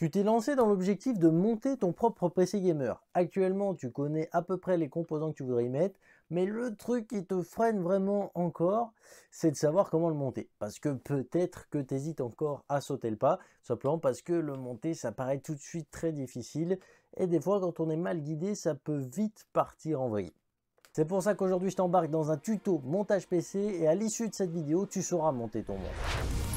Tu t'es lancé dans l'objectif de monter ton propre PC gamer. Actuellement, tu connais à peu près les composants que tu voudrais y mettre, mais le truc qui te freine vraiment encore, c'est de savoir comment le monter. Parce que peut-être que tu hésites encore à sauter le pas, simplement parce que le monter, ça paraît tout de suite très difficile, et des fois, quand on est mal guidé, ça peut vite partir en vrille. C'est pour ça qu'aujourd'hui je t'embarque dans un tuto montage PC et à l'issue de cette vidéo tu sauras monter ton monde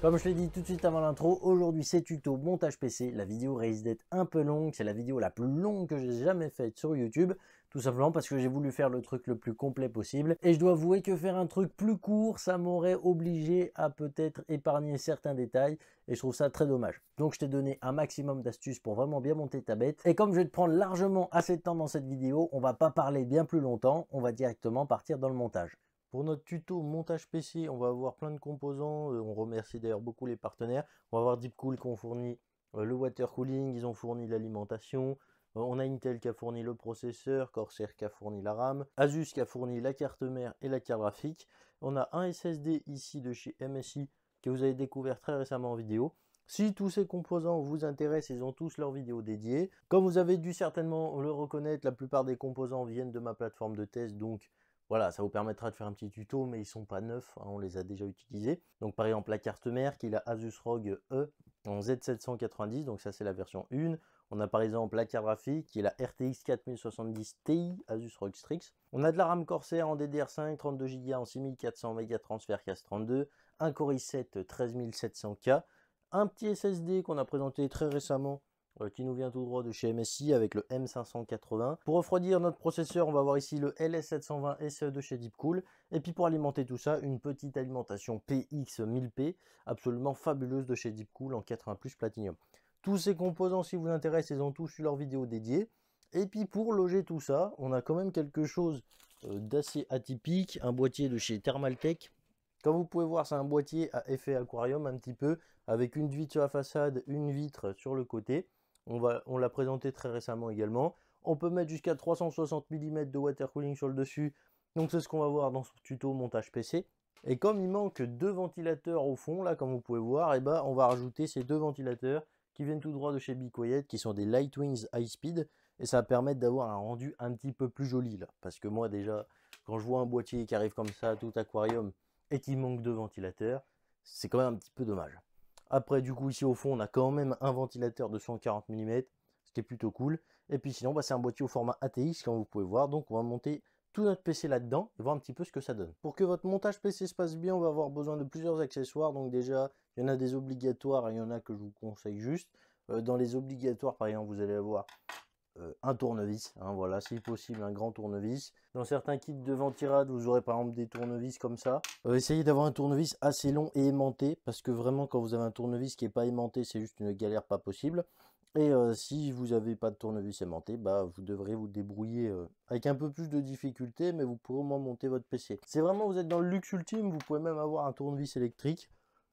Comme je l'ai dit tout de suite avant l'intro, aujourd'hui c'est tuto montage PC. La vidéo risque d'être un peu longue, c'est la vidéo la plus longue que j'ai jamais faite sur YouTube. Tout simplement parce que j'ai voulu faire le truc le plus complet possible. Et je dois avouer que faire un truc plus court, ça m'aurait obligé à peut-être épargner certains détails. Et je trouve ça très dommage. Donc je t'ai donné un maximum d'astuces pour vraiment bien monter ta bête. Et comme je vais te prendre largement assez de temps dans cette vidéo, on va pas parler bien plus longtemps. On va directement partir dans le montage. Pour notre tuto montage PC, on va avoir plein de composants. Euh, on remercie d'ailleurs beaucoup les partenaires. On va avoir Deepcool qui ont fourni euh, le water cooling, ils ont fourni l'alimentation. Euh, on a Intel qui a fourni le processeur, Corsair qui a fourni la RAM, Asus qui a fourni la carte mère et la carte graphique. On a un SSD ici de chez MSI que vous avez découvert très récemment en vidéo. Si tous ces composants vous intéressent, ils ont tous leurs vidéos dédiées. Comme vous avez dû certainement le reconnaître, la plupart des composants viennent de ma plateforme de test, donc voilà, ça vous permettra de faire un petit tuto, mais ils sont pas neufs, hein, on les a déjà utilisés. Donc par exemple la carte mère qui est la Asus ROG E en Z790, donc ça c'est la version 1. On a par exemple la carte graphique qui est la RTX 4070 Ti Asus ROG Strix. On a de la RAM Corsair en DDR5, 32Go en 6400 MB transfert CAS32, un Core i7 13700K, un petit SSD qu'on a présenté très récemment euh, qui nous vient tout droit de chez MSI avec le M580. Pour refroidir notre processeur, on va avoir ici le LS720 SE de chez Deepcool. Et puis pour alimenter tout ça, une petite alimentation PX1000P, absolument fabuleuse de chez Deepcool en 80 Plus Platinum. Tous ces composants, si vous intéressez ils ont tous eu leur vidéo dédiée. Et puis pour loger tout ça, on a quand même quelque chose euh, d'assez atypique, un boîtier de chez Thermaltech. Comme vous pouvez voir, c'est un boîtier à effet aquarium un petit peu, avec une vitre sur la façade, une vitre sur le côté. On, l'a présenté très récemment également. On peut mettre jusqu'à 360 mm de water cooling sur le dessus. Donc c'est ce qu'on va voir dans ce tuto montage PC. Et comme il manque deux ventilateurs au fond, là comme vous pouvez voir, et eh ben, on va rajouter ces deux ventilateurs qui viennent tout droit de chez Be qui sont des Lightwings High Speed. Et ça va permettre d'avoir un rendu un petit peu plus joli là. Parce que moi déjà, quand je vois un boîtier qui arrive comme ça, tout aquarium, et qui manque deux ventilateurs, c'est quand même un petit peu dommage. Après, du coup, ici au fond, on a quand même un ventilateur de 140 mm, ce qui est plutôt cool. Et puis sinon, bah, c'est un boîtier au format ATX, comme vous pouvez voir. Donc, on va monter tout notre PC là-dedans et voir un petit peu ce que ça donne. Pour que votre montage PC se passe bien, on va avoir besoin de plusieurs accessoires. Donc déjà, il y en a des obligatoires et il y en a que je vous conseille juste. Euh, dans les obligatoires, par exemple, vous allez avoir euh, un tournevis. Hein, voilà, si possible, un grand tournevis. Dans certains kits de ventirade, vous aurez par exemple des tournevis comme ça. Euh, essayez d'avoir un tournevis assez long et aimanté, parce que vraiment, quand vous avez un tournevis qui n'est pas aimanté, c'est juste une galère pas possible. Et euh, si vous n'avez pas de tournevis aimanté, bah, vous devrez vous débrouiller avec un peu plus de difficulté, mais vous pourrez au moins monter votre PC. C'est vraiment, vous êtes dans le luxe ultime, vous pouvez même avoir un tournevis électrique.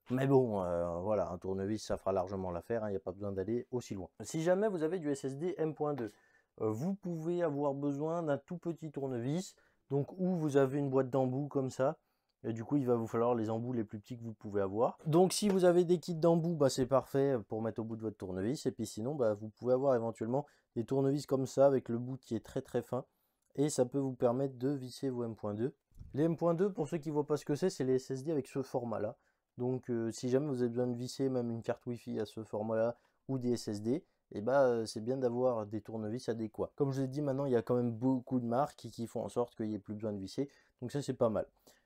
Mais bon, euh, voilà, un tournevis, ça fera largement l'affaire, hein, il n'y a pas besoin d'aller aussi loin. Si jamais vous avez du SSD M.2, euh, vous pouvez avoir besoin d'un tout petit tournevis, donc où vous avez une boîte d'embout comme ça, et du coup, il va vous falloir les embouts les plus petits que vous pouvez avoir. Donc, si vous avez des kits d'embout, bah, c'est parfait pour mettre au bout de votre tournevis. Et puis sinon, bah, vous pouvez avoir éventuellement des tournevis comme ça, avec le bout qui est très très fin. Et ça peut vous permettre de visser vos M.2. Les M.2, pour ceux qui ne voient pas ce que c'est, c'est les SSD avec ce format-là. Donc euh, si jamais vous avez besoin de visser même une carte Wi-Fi à ce format-là ou des SSD, eh ben, euh, c'est bien d'avoir des tournevis adéquats. Comme je l'ai dit, maintenant, il y a quand même beaucoup de marques qui, font en sorte qu'il n'y ait plus besoin de visser. Donc ça, c'est pas mal.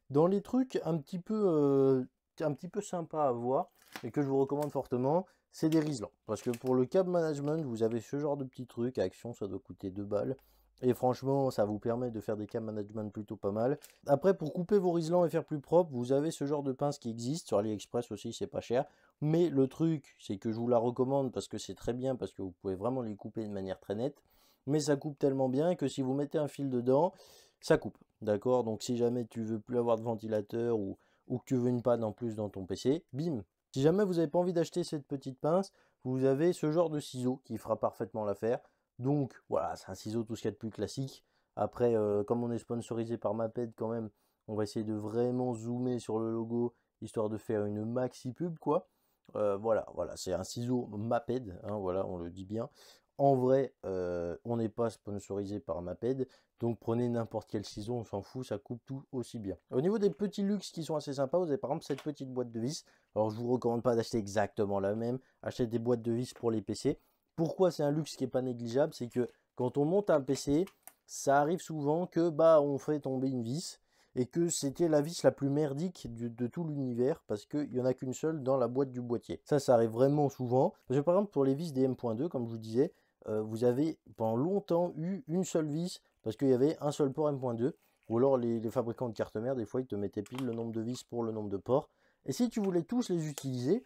Dans les trucs un petit peu, euh, un petit peu sympa à voir et que je vous recommande fortement, c'est des riselants. Parce que pour le câble management, vous avez ce genre de petits trucs. Action, ça doit coûter 2 balles. Et franchement, ça vous permet de faire des cas management plutôt pas mal. Après, pour couper vos riselants et faire plus propre, vous avez ce genre de pince qui existe. Sur AliExpress aussi, c'est pas cher. Mais le truc, c'est que je vous la recommande parce que c'est très bien, parce que vous pouvez vraiment les couper de manière très nette. Mais ça coupe tellement bien que si vous mettez un fil dedans, ça coupe. D'accord Donc si jamais tu veux plus avoir de ventilateur ou, ou que tu veux une panne en plus dans ton PC, bim Si jamais vous n'avez pas envie d'acheter cette petite pince, vous avez ce genre de ciseau qui fera parfaitement l'affaire. Donc voilà, c'est un ciseau tout ce qu'il y a de plus classique. Après, euh, comme on est sponsorisé par Maped quand même, on va essayer de vraiment zoomer sur le logo, histoire de faire une maxi pub quoi. Euh, voilà, voilà, c'est un ciseau Maped, hein, voilà, on le dit bien. En vrai, euh, on n'est pas sponsorisé par Maped, donc prenez n'importe quel ciseau, on s'en fout, ça coupe tout aussi bien. Au niveau des petits luxes qui sont assez sympas, vous avez par exemple cette petite boîte de vis. Alors je vous recommande pas d'acheter exactement la même, achetez des boîtes de vis pour les PC. Pourquoi c'est un luxe qui n'est pas négligeable C'est que quand on monte un PC, ça arrive souvent que bah on fait tomber une vis et que c'était la vis la plus merdique de, tout l'univers parce qu'il n'y en a qu'une seule dans la boîte du boîtier. Ça, ça arrive vraiment souvent. Parce par exemple, pour les vis des M.2, comme je vous disais, euh, vous avez pendant longtemps eu une seule vis parce qu'il y avait un seul port M.2. Ou alors les, les, fabricants de cartes mères, des fois, ils te mettaient pile le nombre de vis pour le nombre de ports. Et si tu voulais tous les utiliser,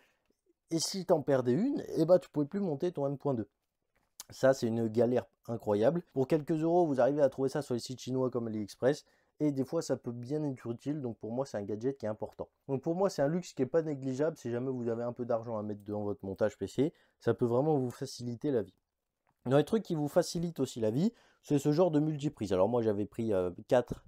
et si tu en perdais une, eh ben, tu pouvais plus monter ton M.2. Ça, c'est une galère incroyable. Pour quelques euros, vous arrivez à trouver ça sur les sites chinois comme AliExpress. Et des fois, ça peut bien être utile. Donc, pour moi, c'est un gadget qui est important. Donc, pour moi, c'est un luxe qui n'est pas négligeable. Si jamais vous avez un peu d'argent à mettre dans votre montage PC, ça peut vraiment vous faciliter la vie. Dans les trucs qui vous facilitent aussi la vie, c'est ce genre de multiprise. Alors, moi, j'avais pris 4, euh,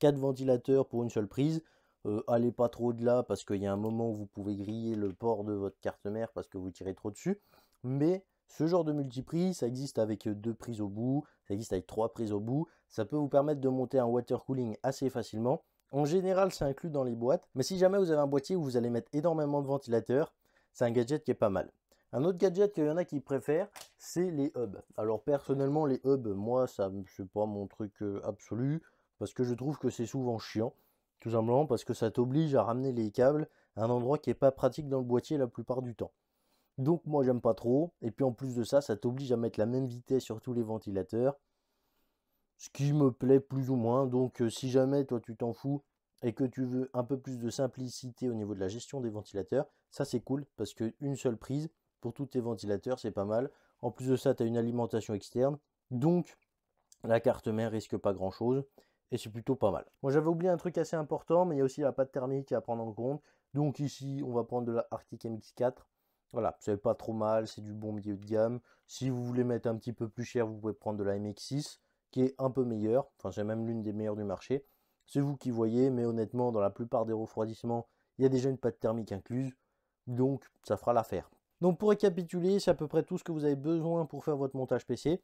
4 ventilateurs pour une seule prise. Euh, allez pas trop de là parce qu'il y a un moment où vous pouvez griller le port de votre carte mère parce que vous tirez trop dessus. Mais ce genre de multiprise, ça existe avec deux prises au bout, ça existe avec trois prises au bout. Ça peut vous permettre de monter un water cooling assez facilement. En général, c'est inclus dans les boîtes. Mais si jamais vous avez un boîtier où vous allez mettre énormément de ventilateurs, c'est un gadget qui est pas mal. Un autre gadget qu'il y en a qui préfèrent, c'est les hubs. Alors personnellement, les hubs, moi, ça c'est pas mon truc euh, absolu parce que je trouve que c'est souvent chiant. Tout simplement parce que ça t'oblige à ramener les câbles à un endroit qui n'est pas pratique dans le boîtier la plupart du temps. Donc moi j'aime pas trop, et puis en plus de ça, ça t'oblige à mettre la même vitesse sur tous les ventilateurs, ce qui me plaît plus ou moins, donc euh, si jamais toi tu t'en fous et que tu veux un peu plus de simplicité au niveau de la gestion des ventilateurs, ça c'est cool, parce qu'une seule prise pour tous tes ventilateurs c'est pas mal, en plus de ça tu as une alimentation externe, donc la carte mère risque pas grand chose, et c'est plutôt pas mal. Moi j'avais oublié un truc assez important, mais il y a aussi la pâte thermique à prendre en compte. Donc ici, on va prendre de la Arctic MX4. Voilà, c'est pas trop mal, c'est du bon milieu de gamme. Si vous voulez mettre un petit peu plus cher, vous pouvez prendre de la MX6, qui est un peu meilleure. Enfin, c'est même l'une des meilleures du marché. C'est vous qui voyez, mais honnêtement, dans la plupart des refroidissements, il y a déjà une pâte thermique incluse. Donc, ça fera l'affaire. Donc, pour récapituler, c'est à peu près tout ce que vous avez besoin pour faire votre montage PC.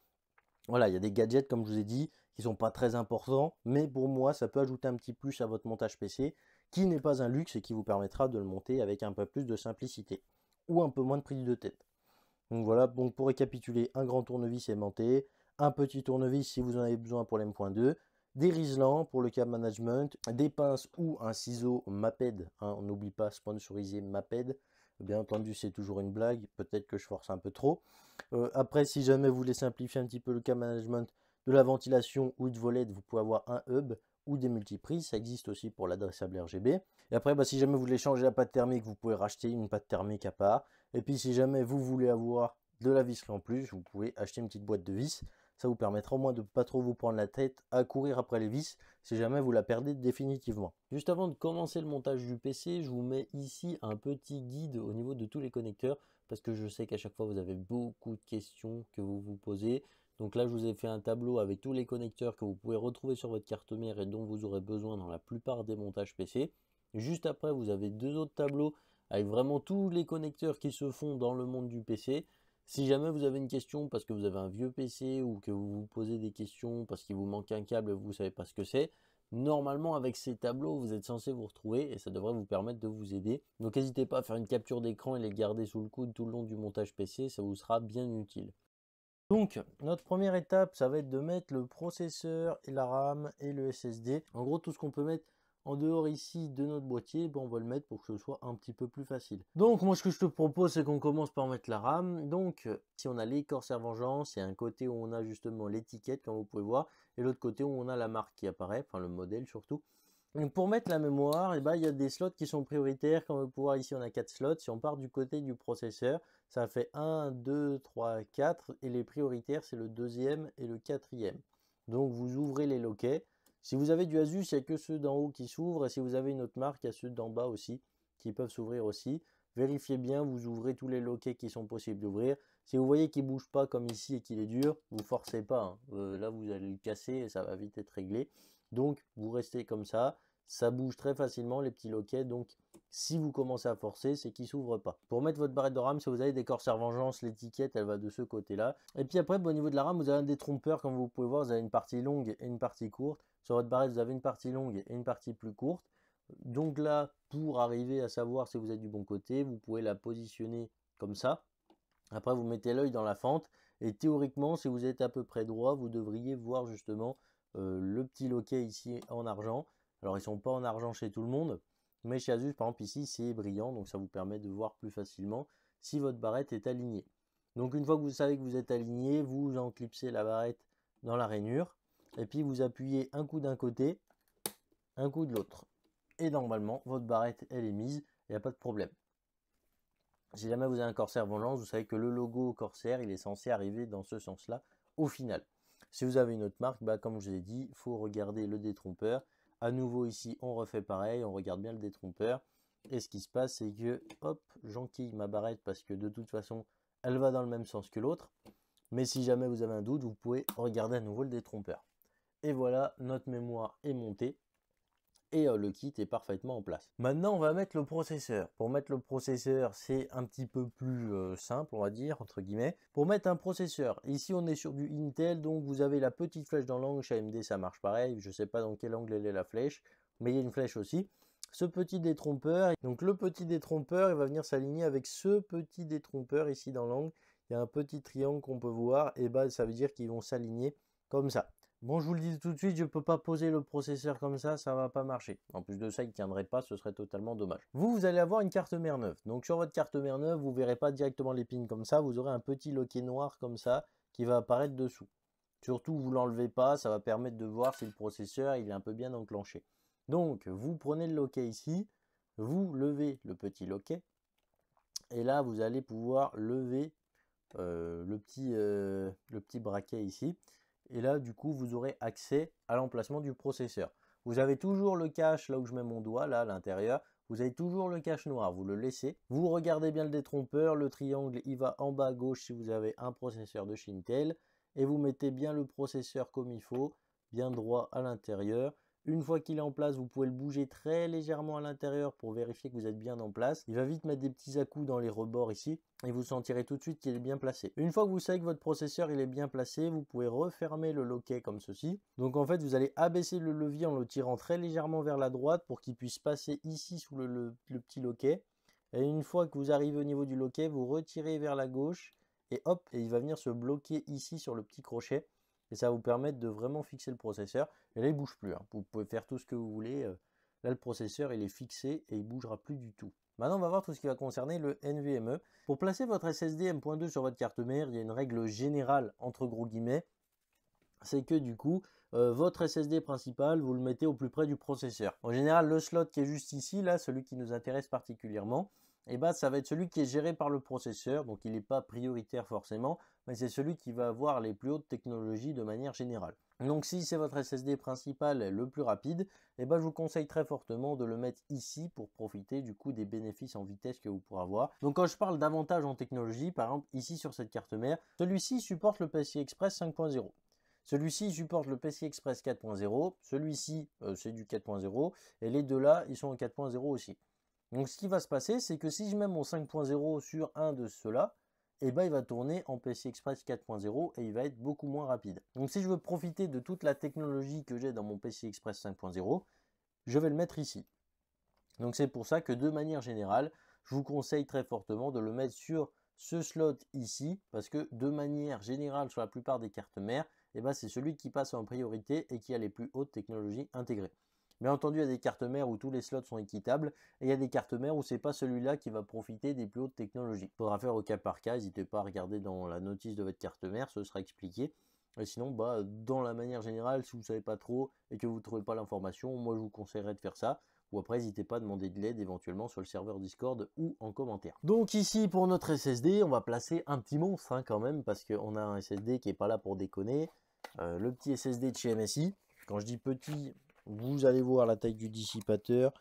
Voilà, il y a des gadgets, comme je vous ai dit, qui ne sont pas très importants, mais pour moi, ça peut ajouter un petit plus à votre montage PC, qui n'est pas un luxe et qui vous permettra de le monter avec un peu plus de simplicité, ou un peu moins de prise de tête. Donc voilà, donc pour récapituler, un grand tournevis aimanté, un petit tournevis si vous en avez besoin pour l'M.2, des rislans pour le cas management, des pinces ou un ciseau MAPED, hein, on n'oublie pas sponsoriser MAPED, Bien entendu, c'est toujours une blague. Peut-être que je force un peu trop. Euh, après, si jamais vous voulez simplifier un petit peu le cas management de la ventilation ou de volets, vous pouvez avoir un hub ou des multiprises. Ça existe aussi pour l'adressable RGB. Et après, bah, si jamais vous voulez changer la pâte thermique, vous pouvez racheter une pâte thermique à part. Et puis, si jamais vous voulez avoir de la vis en plus, vous pouvez acheter une petite boîte de vis. Ça vous permettra au moins de ne pas trop vous prendre la tête à courir après les vis si jamais vous la perdez définitivement. Juste avant de commencer le montage du PC, je vous mets ici un petit guide au niveau de tous les connecteurs parce que je sais qu'à chaque fois vous avez beaucoup de questions que vous vous posez. Donc là, je vous ai fait un tableau avec tous les connecteurs que vous pouvez retrouver sur votre carte mère et dont vous aurez besoin dans la plupart des montages PC. Juste après, vous avez deux autres tableaux avec vraiment tous les connecteurs qui se font dans le monde du PC. Si jamais vous avez une question parce que vous avez un vieux PC ou que vous vous posez des questions parce qu'il vous manque un câble et vous ne savez pas ce que c'est, normalement avec ces tableaux vous êtes censé vous retrouver et ça devrait vous permettre de vous aider. Donc n'hésitez pas à faire une capture d'écran et les garder sous le coude tout le long du montage PC, ça vous sera bien utile. Donc, notre première étape, ça va être de mettre le processeur et la RAM et le SSD. En gros, tout ce qu'on peut mettre en dehors ici de notre boîtier, ben, on va le mettre pour que ce soit un petit peu plus facile. Donc moi ce que je te propose c'est qu'on commence par mettre la RAM. Donc si on a les Corsair Vengeance, c'est un côté où on a justement l'étiquette comme vous pouvez voir et l'autre côté où on a la marque qui apparaît, enfin le modèle surtout. pour mettre la mémoire, et eh ben, il y a des slots qui sont prioritaires. Comme vous pouvez voir ici, on a quatre slots. Si on part du côté du processeur, ça fait 1, 2, 3, 4. Et les prioritaires, c'est le deuxième et le quatrième. Donc vous ouvrez les loquets. Si vous avez du Asus, il n'y a que ceux d'en haut qui s'ouvrent. Et si vous avez une autre marque, il y a ceux d'en bas aussi qui peuvent s'ouvrir aussi. Vérifiez bien, vous ouvrez tous les loquets qui sont possibles d'ouvrir. Si vous voyez qu'il ne bouge pas comme ici et qu'il est dur, vous ne forcez pas. Hein. Euh, là, vous allez le casser et ça va vite être réglé. Donc, vous restez comme ça. Ça bouge très facilement, les petits loquets. Donc, si vous commencez à forcer, c'est qu'il ne s'ouvre pas. Pour mettre votre barrette de rame, si vous avez des Corsair Vengeance, l'étiquette, elle va de ce côté-là. Et puis après, au niveau de la rame, vous avez un détrompeur. Comme vous pouvez voir, vous avez une partie longue et une partie courte. Sur votre barrette, vous avez une partie longue et une partie plus courte. Donc là, pour arriver à savoir si vous êtes du bon côté, vous pouvez la positionner comme ça. Après, vous mettez l'œil dans la fente. Et théoriquement, si vous êtes à peu près droit, vous devriez voir justement euh, le petit loquet ici en argent. Alors, ils ne sont pas en argent chez tout le monde. Mais chez Asus, par exemple, ici, c'est brillant. Donc, ça vous permet de voir plus facilement si votre barrette est alignée. Donc, une fois que vous savez que vous êtes aligné, vous enclipsez la barrette dans la rainure et puis vous appuyez un coup d'un côté, un coup de l'autre. Et normalement, votre barrette, elle est mise, il n'y a pas de problème. Si jamais vous avez un Corsair Volant, vous savez que le logo corsaire il est censé arriver dans ce sens-là au final. Si vous avez une autre marque, bah, comme je vous l'ai dit, il faut regarder le détrompeur. À nouveau ici, on refait pareil, on regarde bien le détrompeur. Et ce qui se passe, c'est que, hop, j'enquille ma barrette parce que de toute façon, elle va dans le même sens que l'autre. Mais si jamais vous avez un doute, vous pouvez regarder à nouveau le détrompeur. Et voilà, notre mémoire est montée et euh, le kit est parfaitement en place. Maintenant, on va mettre le processeur. Pour mettre le processeur, c'est un petit peu plus euh, simple, on va dire, entre guillemets. Pour mettre un processeur, ici on est sur du Intel, donc vous avez la petite flèche dans l'angle, chez AMD ça marche pareil, je sais pas dans quel angle elle est la flèche, mais il y a une flèche aussi. Ce petit détrompeur, donc le petit détrompeur, il va venir s'aligner avec ce petit détrompeur ici dans l'angle. Il y a un petit triangle qu'on peut voir, et bah ça veut dire qu'ils vont s'aligner comme ça. Bon, je vous le dis tout de suite, je ne peux pas poser le processeur comme ça, ça ne va pas marcher. En plus de ça, il ne tiendrait pas, ce serait totalement dommage. Vous, vous allez avoir une carte mère neuve. Donc sur votre carte mère neuve, vous verrez pas directement les pins comme ça, vous aurez un petit loquet noir comme ça qui va apparaître dessous. Surtout, vous l'enlevez pas, ça va permettre de voir si le processeur il est un peu bien enclenché. Donc, vous prenez le loquet ici, vous levez le petit loquet, et là, vous allez pouvoir lever euh, euh, le petit braquet ici. Et là, du coup, vous aurez accès à l'emplacement du processeur. Vous avez toujours le cache là où je mets mon doigt, là à l'intérieur. Vous avez toujours le cache noir, vous le laissez. Vous regardez bien le détrompeur, le triangle il va en bas à gauche si vous avez un processeur de Shintel. Et vous mettez bien le processeur comme il faut, bien droit à l'intérieur. Une fois qu'il est en place, vous pouvez le bouger très légèrement à l'intérieur pour vérifier que vous êtes bien en place. Il va vite mettre des petits à coups dans les rebords ici et vous sentirez tout de suite qu'il est bien placé. Une fois que vous savez que votre processeur il est bien placé, vous pouvez refermer le loquet comme ceci. Donc en fait, vous allez abaisser le levier en le tirant très légèrement vers la droite pour qu'il puisse passer ici sous le, petit loquet. Et une fois que vous arrivez au niveau du loquet, vous retirez vers la gauche et hop, et il va venir se bloquer ici sur le petit crochet et ça va vous permettre de vraiment fixer le processeur. Et là, il ne bouge plus. Hein. Vous pouvez faire tout ce que vous voulez. Euh. Là, le processeur, il est fixé et il ne bougera plus du tout. Maintenant, on va voir tout ce qui va concerner le NVMe. Pour placer votre SSD M.2 sur votre carte mère, il y a une règle générale, entre gros guillemets, c'est que du coup, euh, votre SSD principal, vous le mettez au plus près du processeur. En général, le slot qui est juste ici, là, celui qui nous intéresse particulièrement, et eh bien ça va être celui qui est géré par le processeur, donc il n'est pas prioritaire forcément, mais c'est celui qui va avoir les plus hautes technologies de manière générale. Donc si c'est votre SSD principal le plus rapide, et eh ben, je vous conseille très fortement de le mettre ici pour profiter du coup des bénéfices en vitesse que vous pourrez avoir. Donc quand je parle davantage en technologie, par exemple ici sur cette carte mère, celui-ci supporte le PCI Express 5.0. Celui-ci supporte le PCI Express 4.0, celui-ci euh, c'est du 4.0 et les deux là ils sont en 4.0 aussi. Donc ce qui va se passer, c'est que si je mets mon 5.0 sur un de ceux-là, eh ben, il va tourner en PCI Express 4.0 et il va être beaucoup moins rapide. Donc si je veux profiter de toute la technologie que j'ai dans mon PCI Express 5.0, je vais le mettre ici. Donc c'est pour ça que de manière générale, je vous conseille très fortement de le mettre sur ce slot ici, parce que de manière générale sur la plupart des cartes mères, eh ben, c'est celui qui passe en priorité et qui a les plus hautes technologies intégrées. Bien entendu, il y a des cartes mères où tous les slots sont équitables, et il y a des cartes mères où c'est pas celui-là qui va profiter des plus hautes technologies. Faudra faire au cas par cas, n'hésitez pas à regarder dans la notice de votre carte mère, ce sera expliqué. Et sinon, bah, dans la manière générale, si vous ne savez pas trop et que vous ne trouvez pas l'information, moi je vous conseillerais de faire ça. Ou après, n'hésitez pas à demander de l'aide éventuellement sur le serveur Discord ou en commentaire. Donc ici, pour notre SSD, on va placer un petit monstre hein, quand même, parce qu'on a un SSD qui n'est pas là pour déconner. Euh, le petit SSD de chez MSI. Quand je dis petit, vous allez voir la taille du dissipateur.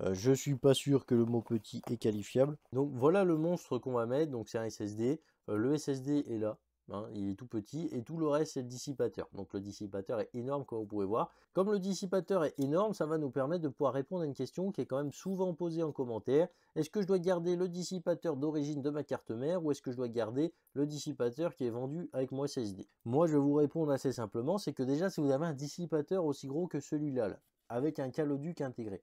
Je euh, je suis pas sûr que le mot petit est qualifiable. Donc voilà le monstre qu'on va mettre. Donc c'est un SSD. Euh, le SSD est là. Hein, il est tout petit et tout le reste c'est le dissipateur. Donc le dissipateur est énorme comme vous pouvez voir. Comme le dissipateur est énorme, ça va nous permettre de pouvoir répondre à une question qui est quand même souvent posée en commentaire. Est-ce que je dois garder le dissipateur d'origine de ma carte mère ou est-ce que je dois garder le dissipateur qui est vendu avec mon SSD Moi je vais vous répondre assez simplement, c'est que déjà si vous avez un dissipateur aussi gros que celui là, avec un caloduc intégré,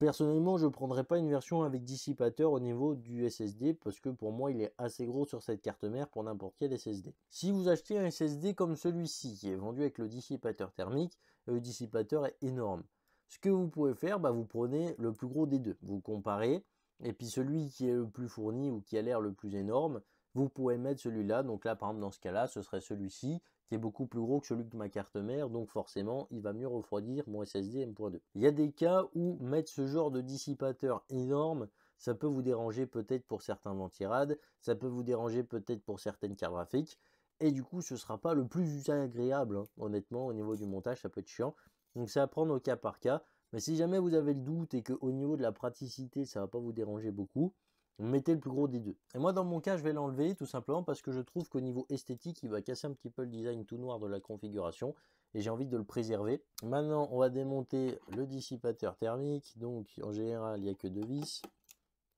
Personnellement, je ne prendrai pas une version avec dissipateur au niveau du SSD parce que pour moi, il est assez gros sur cette carte mère pour n'importe quel SSD. Si vous achetez un SSD comme celui-ci qui est vendu avec le dissipateur thermique, le dissipateur est énorme. Ce que vous pouvez faire, bah, vous prenez le plus gros des deux, vous comparez, et puis celui qui est le plus fourni ou qui a l'air le plus énorme, vous pouvez mettre celui-là. Donc là, par exemple, dans ce cas-là, ce serait celui-ci qui est beaucoup plus gros que celui de ma carte mère, donc forcément il va mieux refroidir mon SSD M.2. Il y a des cas où mettre ce genre de dissipateur énorme, ça peut vous déranger peut-être pour certains ventirades, ça peut vous déranger peut-être pour certaines cartes graphiques, et du coup ce sera pas le plus agréable, hein. honnêtement au niveau du montage ça peut être chiant, donc c'est à prendre au cas par cas, mais si jamais vous avez le doute et qu'au niveau de la praticité ça va pas vous déranger beaucoup, mettez le plus gros des deux. Et moi, dans mon cas, je vais l'enlever tout simplement parce que je trouve qu'au niveau esthétique, il va casser un petit peu le design tout noir de la configuration et j'ai envie de le préserver. Maintenant, on va démonter le dissipateur thermique. Donc, en général, il n'y a que deux vis.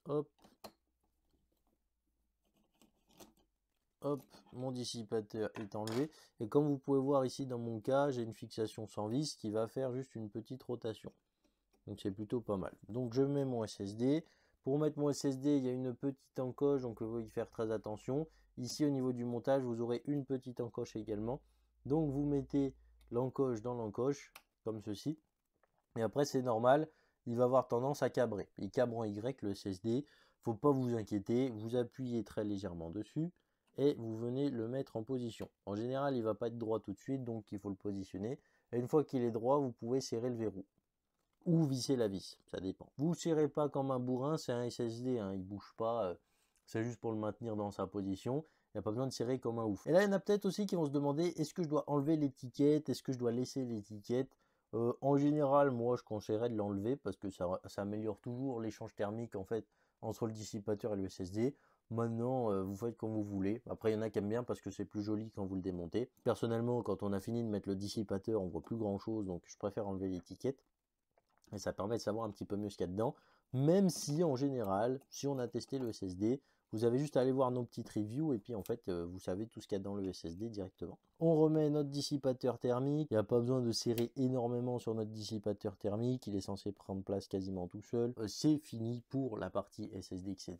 Hop. Hop, mon dissipateur est enlevé. Et comme vous pouvez voir ici, dans mon cas, j'ai une fixation sans vis qui va faire juste une petite rotation. Donc, c'est plutôt pas mal. Donc, je mets mon SSD. Pour mettre mon SSD, il y a une petite encoche, donc il euh, faut y faire très attention. Ici, au niveau du montage, vous aurez une petite encoche également. Donc, vous mettez l'encoche dans l'encoche, comme ceci. Et après, c'est normal, il va avoir tendance à cabrer. Il cabre en Y, le SSD. Faut pas vous inquiéter, vous appuyez très légèrement dessus et vous venez le mettre en position. En général, il ne va pas être droit tout de suite, donc il faut le positionner. Et une fois qu'il est droit, vous pouvez serrer le verrou ou visser la vis, ça dépend. Vous ne serrez pas comme un bourrin, c'est un SSD, hein, il bouge pas, euh, c'est juste pour le maintenir dans sa position, il n'y a pas besoin de serrer comme un ouf. Et là, il y en a peut-être aussi qui vont se demander, est-ce que je dois enlever l'étiquette, est-ce que je dois laisser l'étiquette euh, En général, moi, je conseillerais de l'enlever parce que ça, améliore toujours l'échange thermique, en fait, entre le dissipateur et le SSD. Maintenant, euh, vous faites comme vous voulez. Après, il y en a qui aiment bien parce que c'est plus joli quand vous le démontez. Personnellement, quand on a fini de mettre le dissipateur, on voit plus grand chose, donc je préfère enlever l'étiquette. Et ça permet de savoir un petit peu mieux ce qu'il y a dedans. Même si en général, si on a testé le SSD, vous avez juste à aller voir nos petites reviews et puis en fait euh, vous savez tout ce qu'il y a dans le SSD directement. On remet notre dissipateur thermique, il n'y a pas besoin de serrer énormément sur notre dissipateur thermique, il est censé prendre place quasiment tout seul. Euh, c'est fini pour la partie SSD etc.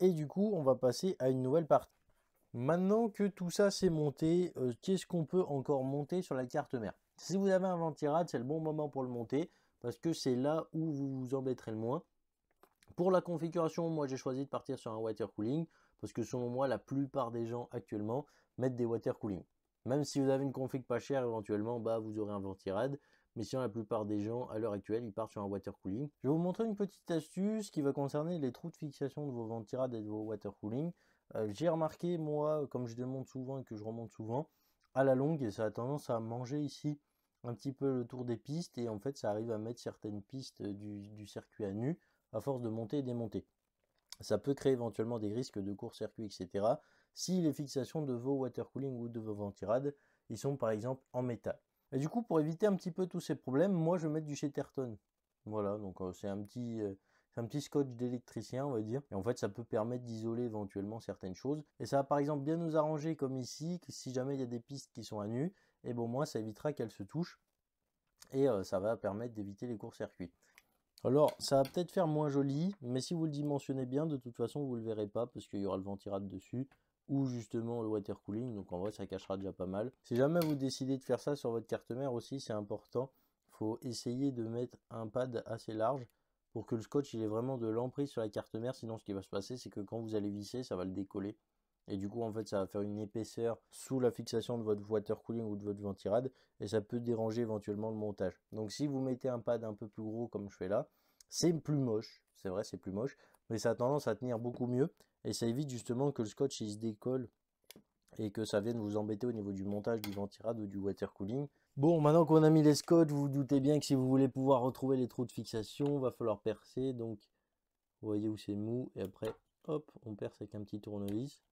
Et du coup on va passer à une nouvelle partie. Maintenant que tout ça s'est monté, euh, qu'est-ce qu'on peut encore monter sur la carte mère Si vous avez un ventirad c'est le bon moment pour le monter parce que c'est là où vous vous embêterez le moins. Pour la configuration, moi j'ai choisi de partir sur un water cooling parce que selon moi, la plupart des gens actuellement mettent des water cooling. Même si vous avez une config pas chère, éventuellement, bah, vous aurez un ventirad. Mais sinon, la plupart des gens, à l'heure actuelle, ils partent sur un water cooling. Je vais vous montrer une petite astuce qui va concerner les trous de fixation de vos ventirades et de vos water cooling. Euh, j'ai remarqué, moi, comme je démonte souvent et que je remonte souvent, à la longue, et ça a tendance à manger ici un petit peu le tour des pistes et en fait ça arrive à mettre certaines pistes euh, du, circuit à nu à force de monter et démonter. Ça peut créer éventuellement des risques de court-circuit, etc. si les fixations de vos water cooling ou de vos ventirades, ils sont par exemple en métal. Et du coup, pour éviter un petit peu tous ces problèmes, moi je mets mettre du Shetterton. Voilà, donc euh, c'est un petit... Euh, un petit scotch d'électricien, on va dire. Et en fait, ça peut permettre d'isoler éventuellement certaines choses. Et ça va par exemple bien nous arranger, comme ici, que si jamais il y a des pistes qui sont à nu, et bon, moi, ça évitera qu'elle se touche et euh, ça va permettre d'éviter les courts-circuits. Alors, ça va peut-être faire moins joli, mais si vous le dimensionnez bien, de toute façon, vous ne le verrez pas parce qu'il y aura le ventirade dessus ou justement le water cooling, donc en vrai, ça cachera déjà pas mal. Si jamais vous décidez de faire ça sur votre carte mère aussi, c'est important, faut essayer de mettre un pad assez large pour que le scotch il ait vraiment de l'emprise sur la carte mère, sinon ce qui va se passer, c'est que quand vous allez visser, ça va le décoller et du coup, en fait, ça va faire une épaisseur sous la fixation de votre water cooling ou de votre ventirade. Et ça peut déranger éventuellement le montage. Donc si vous mettez un pad un peu plus gros comme je fais là, c'est plus moche. C'est vrai, c'est plus moche. Mais ça a tendance à tenir beaucoup mieux. Et ça évite justement que le scotch il se décolle et que ça vienne vous embêter au niveau du montage du ventirad ou du water cooling. Bon, maintenant qu'on a mis les scotch, vous vous doutez bien que si vous voulez pouvoir retrouver les trous de fixation, va falloir percer. Donc, vous voyez où c'est mou et après, hop, on perce avec un petit tournevis.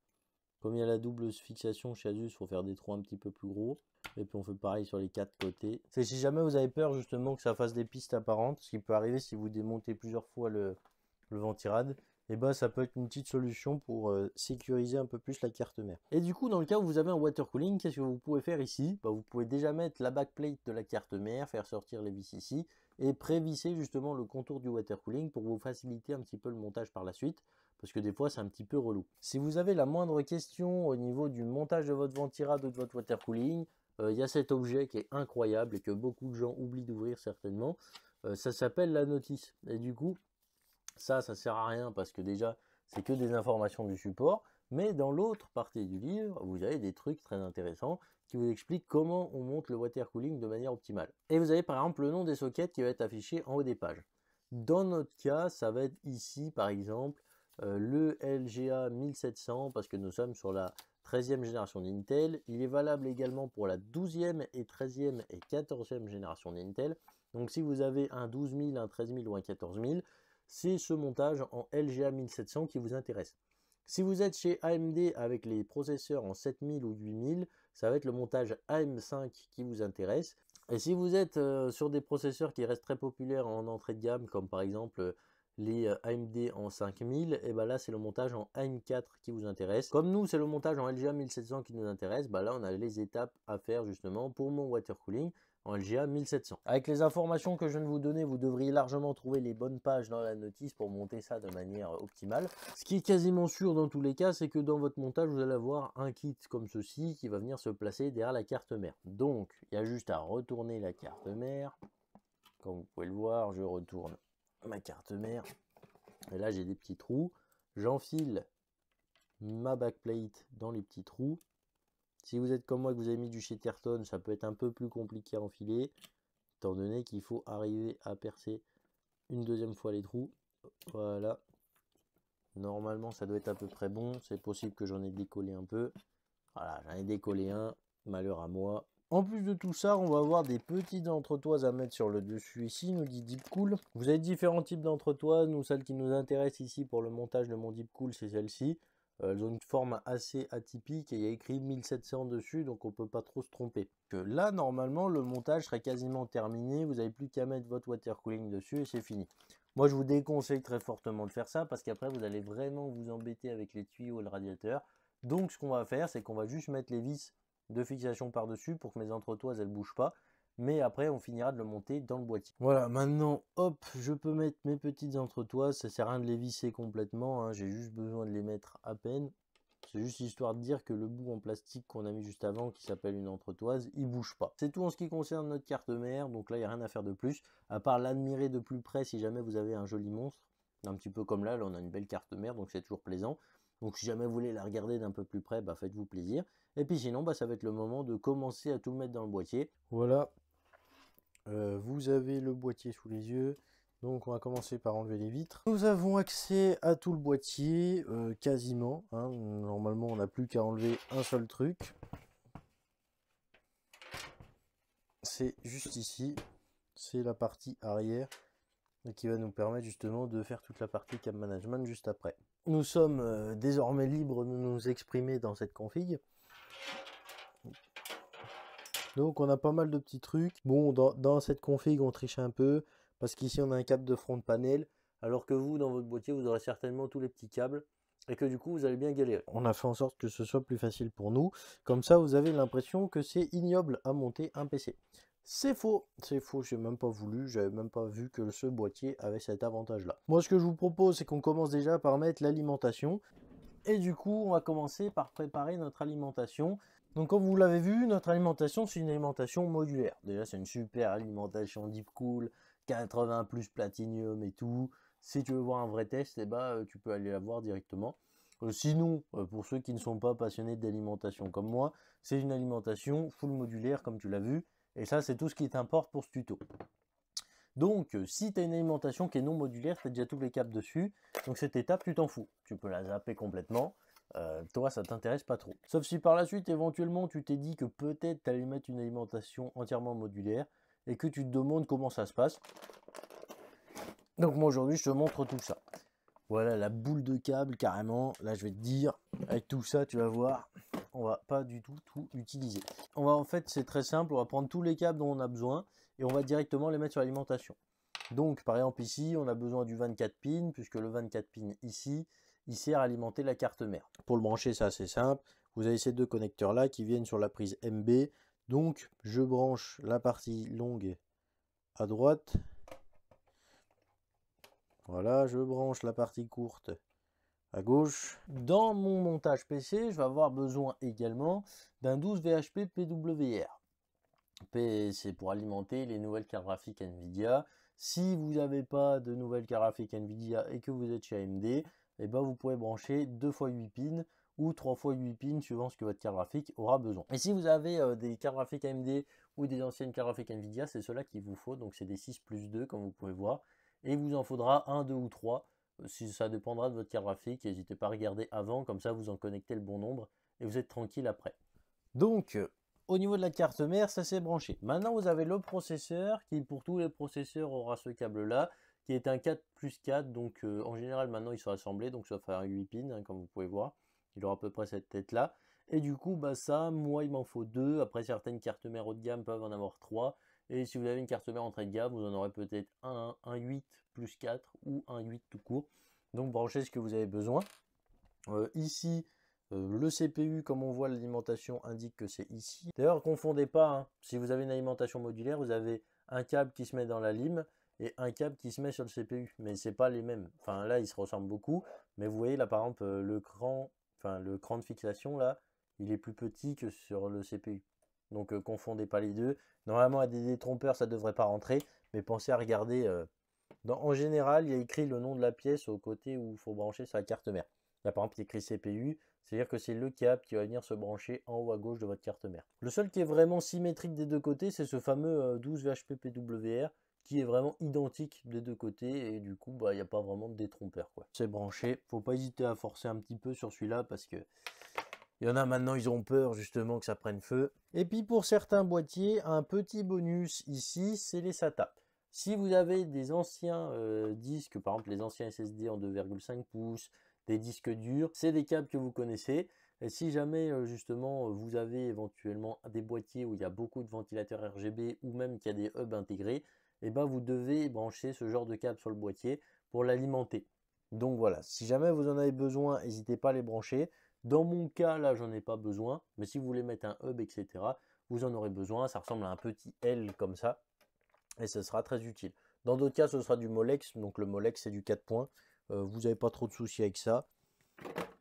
Comme il y a la double fixation chez Asus, il faut faire des trous un petit peu plus gros. Et puis on fait pareil sur les quatre côtés. C'est si jamais vous avez peur justement que ça fasse des pistes apparentes, ce qui peut arriver si vous démontez plusieurs fois le, le ventirad, et eh bien ça peut être une petite solution pour euh, sécuriser un peu plus la carte mère. Et du coup, dans le cas où vous avez un water cooling, qu'est-ce que vous pouvez faire ici bah, Vous pouvez déjà mettre la backplate de la carte mère, faire sortir les vis ici, et prévisser justement le contour du water cooling pour vous faciliter un petit peu le montage par la suite parce que des fois c'est un petit peu relou. Si vous avez la moindre question au niveau du montage de votre ventirade ou de votre water cooling, euh, il y a cet objet qui est incroyable et que beaucoup de gens oublient d'ouvrir certainement. Euh, ça s'appelle la notice. Et du coup, ça, ça sert à rien parce que déjà, c'est que des informations du support. Mais dans l'autre partie du livre, vous avez des trucs très intéressants qui vous expliquent comment on monte le water cooling de manière optimale. Et vous avez par exemple le nom des sockets qui va être affiché en haut des pages. Dans notre cas, ça va être ici par exemple euh, le LGA 1700 parce que nous sommes sur la 13e génération d'Intel. Il est valable également pour la 12e et 13e et 14e génération d'Intel. Donc si vous avez un 12000, un 13000 ou un 14000, c'est ce montage en LGA 1700 qui vous intéresse. Si vous êtes chez AMD avec les processeurs en 7000 ou 8000, ça va être le montage AM5 qui vous intéresse. Et si vous êtes euh, sur des processeurs qui restent très populaires en entrée de gamme, comme par exemple euh, les euh, AMD en 5000, et bah là c'est le montage en AM4 qui vous intéresse. Comme nous c'est le montage en LGA 1700 qui nous intéresse, bah là on a les étapes à faire justement pour mon water cooling en LGA 1700. Avec les informations que je viens de vous donner, vous devriez largement trouver les bonnes pages dans la notice pour monter ça de manière optimale. Ce qui est quasiment sûr dans tous les cas, c'est que dans votre montage, vous allez avoir un kit comme ceci qui va venir se placer derrière la carte mère. Donc, il y a juste à retourner la carte mère. Comme vous pouvez le voir, je retourne ma carte mère. Et là, j'ai des petits trous. J'enfile ma backplate dans les petits trous. Si vous êtes comme moi et que vous avez mis du Tertone, ça peut être un peu plus compliqué à enfiler, étant donné qu'il faut arriver à percer une deuxième fois les trous. Voilà. Normalement, ça doit être à peu près bon. C'est possible que j'en ai décollé un peu. Voilà, j'en ai décollé un. Malheur à moi. En plus de tout ça, on va avoir des petits entretoises à mettre sur le dessus ici, nous dit Deep Cool. Vous avez différents types d'entretoises, nous celle qui nous intéresse ici pour le montage de mon Deep Cool, c'est celle-ci. Euh, elles ont une forme assez atypique et il y a écrit 1700 dessus, donc on ne peut pas trop se tromper. Que là, normalement, le montage serait quasiment terminé, vous n'avez plus qu'à mettre votre water cooling dessus et c'est fini. Moi, je vous déconseille très fortement de faire ça, parce qu'après, vous allez vraiment vous embêter avec les tuyaux et le radiateur. Donc, ce qu'on va faire, c'est qu'on va juste mettre les vis de fixation par-dessus pour que mes entretoises elles bougent pas. Mais après, on finira de le monter dans le boîtier. Voilà, maintenant, hop, je peux mettre mes petites entretoises. Ça sert à rien de les visser complètement. Hein. J'ai juste besoin de les mettre à peine. C'est juste histoire de dire que le bout en plastique qu'on a mis juste avant, qui s'appelle une entretoise, il bouge pas. C'est tout en ce qui concerne notre carte mère, donc là il n'y a rien à faire de plus, à part l'admirer de plus près si jamais vous avez un joli monstre. Un petit peu comme là, là on a une belle carte mère, donc c'est toujours plaisant. Donc si jamais vous voulez la regarder d'un peu plus près, bah faites-vous plaisir. Et puis sinon, bah, ça va être le moment de commencer à tout mettre dans le boîtier. Voilà, euh, vous avez le boîtier sous les yeux. Donc on va commencer par enlever les vitres. Nous avons accès à tout le boîtier, euh, quasiment. Hein. Normalement, on n'a plus qu'à enlever un seul truc. C'est juste ici, c'est la partie arrière qui va nous permettre justement de faire toute la partie cam management juste après. Nous sommes euh, désormais libres de nous exprimer dans cette config. Donc on a pas mal de petits trucs. Bon, dans, cette config, on triche un peu, parce qu'ici on a un câble de front panel, alors que vous, dans votre boîtier, vous aurez certainement tous les petits câbles, et que du coup, vous allez bien galérer. On a fait en sorte que ce soit plus facile pour nous. Comme ça, vous avez l'impression que c'est ignoble à monter un PC. C'est faux, c'est faux, j'ai même pas voulu, j'avais même pas vu que ce boîtier avait cet avantage là. Moi ce que je vous propose c'est qu'on commence déjà par mettre l'alimentation. Et du coup, on va commencer par préparer notre alimentation. Donc comme vous l'avez vu, notre alimentation, c'est une alimentation modulaire. Déjà, c'est une super alimentation deep cool, 80 plus platinium et tout. Si tu veux voir un vrai test, eh ben, euh, tu peux aller la voir directement. Euh, sinon, euh, pour ceux qui ne sont pas passionnés d'alimentation comme moi, c'est une alimentation full modulaire comme tu l'as vu. Et ça, c'est tout ce qui t'importe pour ce tuto. Donc, euh, si tu as une alimentation qui est non modulaire, tu as déjà tous les câbles dessus. Donc, cette étape, tu t'en fous. Tu peux la zapper complètement. Euh, toi, ça t'intéresse pas trop. Sauf si par la suite, éventuellement, tu t'es dit que peut-être tu allais mettre une alimentation entièrement modulaire et que tu te demandes comment ça se passe. Donc, moi, aujourd'hui, je te montre tout ça. Voilà la boule de câble carrément. Là, je vais te dire, avec tout ça, tu vas voir, on va pas du tout tout utiliser. On va en fait, c'est très simple, on va prendre tous les câbles dont on a besoin et on va directement les mettre sur l'alimentation. Donc par exemple ici, on a besoin du 24 pin, puisque le 24 pin ici, il sert à alimenter la carte mère. Pour le brancher, c'est assez simple. Vous avez ces deux connecteurs là qui viennent sur la prise MB. Donc je branche la partie longue à droite. Voilà, je branche la partie courte à gauche. Dans mon montage PC, je vais avoir besoin également d'un 12 VHP PWR c'est pour alimenter les nouvelles cartes graphiques Nvidia. Si vous n'avez pas de nouvelles cartes graphiques Nvidia et que vous êtes chez AMD, eh ben vous pouvez brancher 2 fois 8 pins ou 3 fois 8 pins suivant ce que votre carte graphique aura besoin. Et si vous avez euh, des cartes graphiques AMD ou des anciennes cartes graphiques Nvidia, c'est cela qu'il vous faut. Donc c'est des 6 plus 2 comme vous pouvez voir. Et il vous en faudra 1, 2 ou 3. Euh, si ça dépendra de votre carte graphique, n'hésitez pas à regarder avant, comme ça vous en connectez le bon nombre et vous êtes tranquille après. Donc au niveau de la carte mère, ça s'est branché. Maintenant, vous avez le processeur qui, pour tous les processeurs, aura ce câble-là, qui est un 4 plus 4. Donc, euh, en général, maintenant, ils sont assemblés. Donc, ça fait un 8 pins, hein, comme vous pouvez voir. Il aura à peu près cette tête-là. Et du coup, bah ça, moi, il m'en faut deux. Après, certaines cartes mères haut de gamme peuvent en avoir trois. Et si vous avez une carte mère entrée de gamme, vous en aurez peut-être un, 8 plus 4 ou un 8 tout court. Donc, branchez ce que vous avez besoin. Euh, ici, euh, le CPU, comme on voit, l'alimentation indique que c'est ici. D'ailleurs, confondez pas, hein. si vous avez une alimentation modulaire, vous avez un câble qui se met dans la lime et un câble qui se met sur le CPU, mais c'est pas les mêmes. Enfin, là, ils se ressemblent beaucoup, mais vous voyez, là, par exemple, euh, le cran, enfin, le cran de fixation, là, il est plus petit que sur le CPU. Donc, euh, confondez pas les deux. Normalement, à des trompeurs ça devrait pas rentrer, mais pensez à regarder... en général, il y a écrit le nom de la pièce au côté où il faut brancher sa carte mère. Là, par exemple, il y écrit CPU, c'est-à-dire que c'est le câble qui va venir se brancher en haut à gauche de votre carte mère. Le seul qui est vraiment symétrique des deux côtés, c'est ce fameux 12 euh, VHP-PWR qui est vraiment identique des deux côtés et du coup bah, il n'y a pas vraiment de détrompeur C'est branché, faut pas hésiter à forcer un petit peu sur celui-là parce que il y en a maintenant ils ont peur justement que ça prenne feu. Et puis pour certains boîtiers, un petit bonus ici, c'est les SATA. Si vous avez des anciens euh, disques, par exemple les anciens SSD en 2,5 pouces, des disques durs. C'est des câbles que vous connaissez. Et si jamais euh, justement euh, vous avez éventuellement des boîtiers où il y a beaucoup de ventilateurs RGB ou même qu'il y a des hubs intégrés, et eh ben vous devez brancher ce genre de câble sur le boîtier pour l'alimenter. Donc voilà, si jamais vous en avez besoin, n'hésitez pas à les brancher. Dans mon cas, là, j'en ai pas besoin, mais si vous voulez mettre un hub, etc., vous en aurez besoin. Ça ressemble à un petit L comme ça, et ce sera très utile. Dans d'autres cas, ce sera du Molex, donc le Molex, c'est du 4 points. Euh, vous n'avez pas trop de soucis avec ça.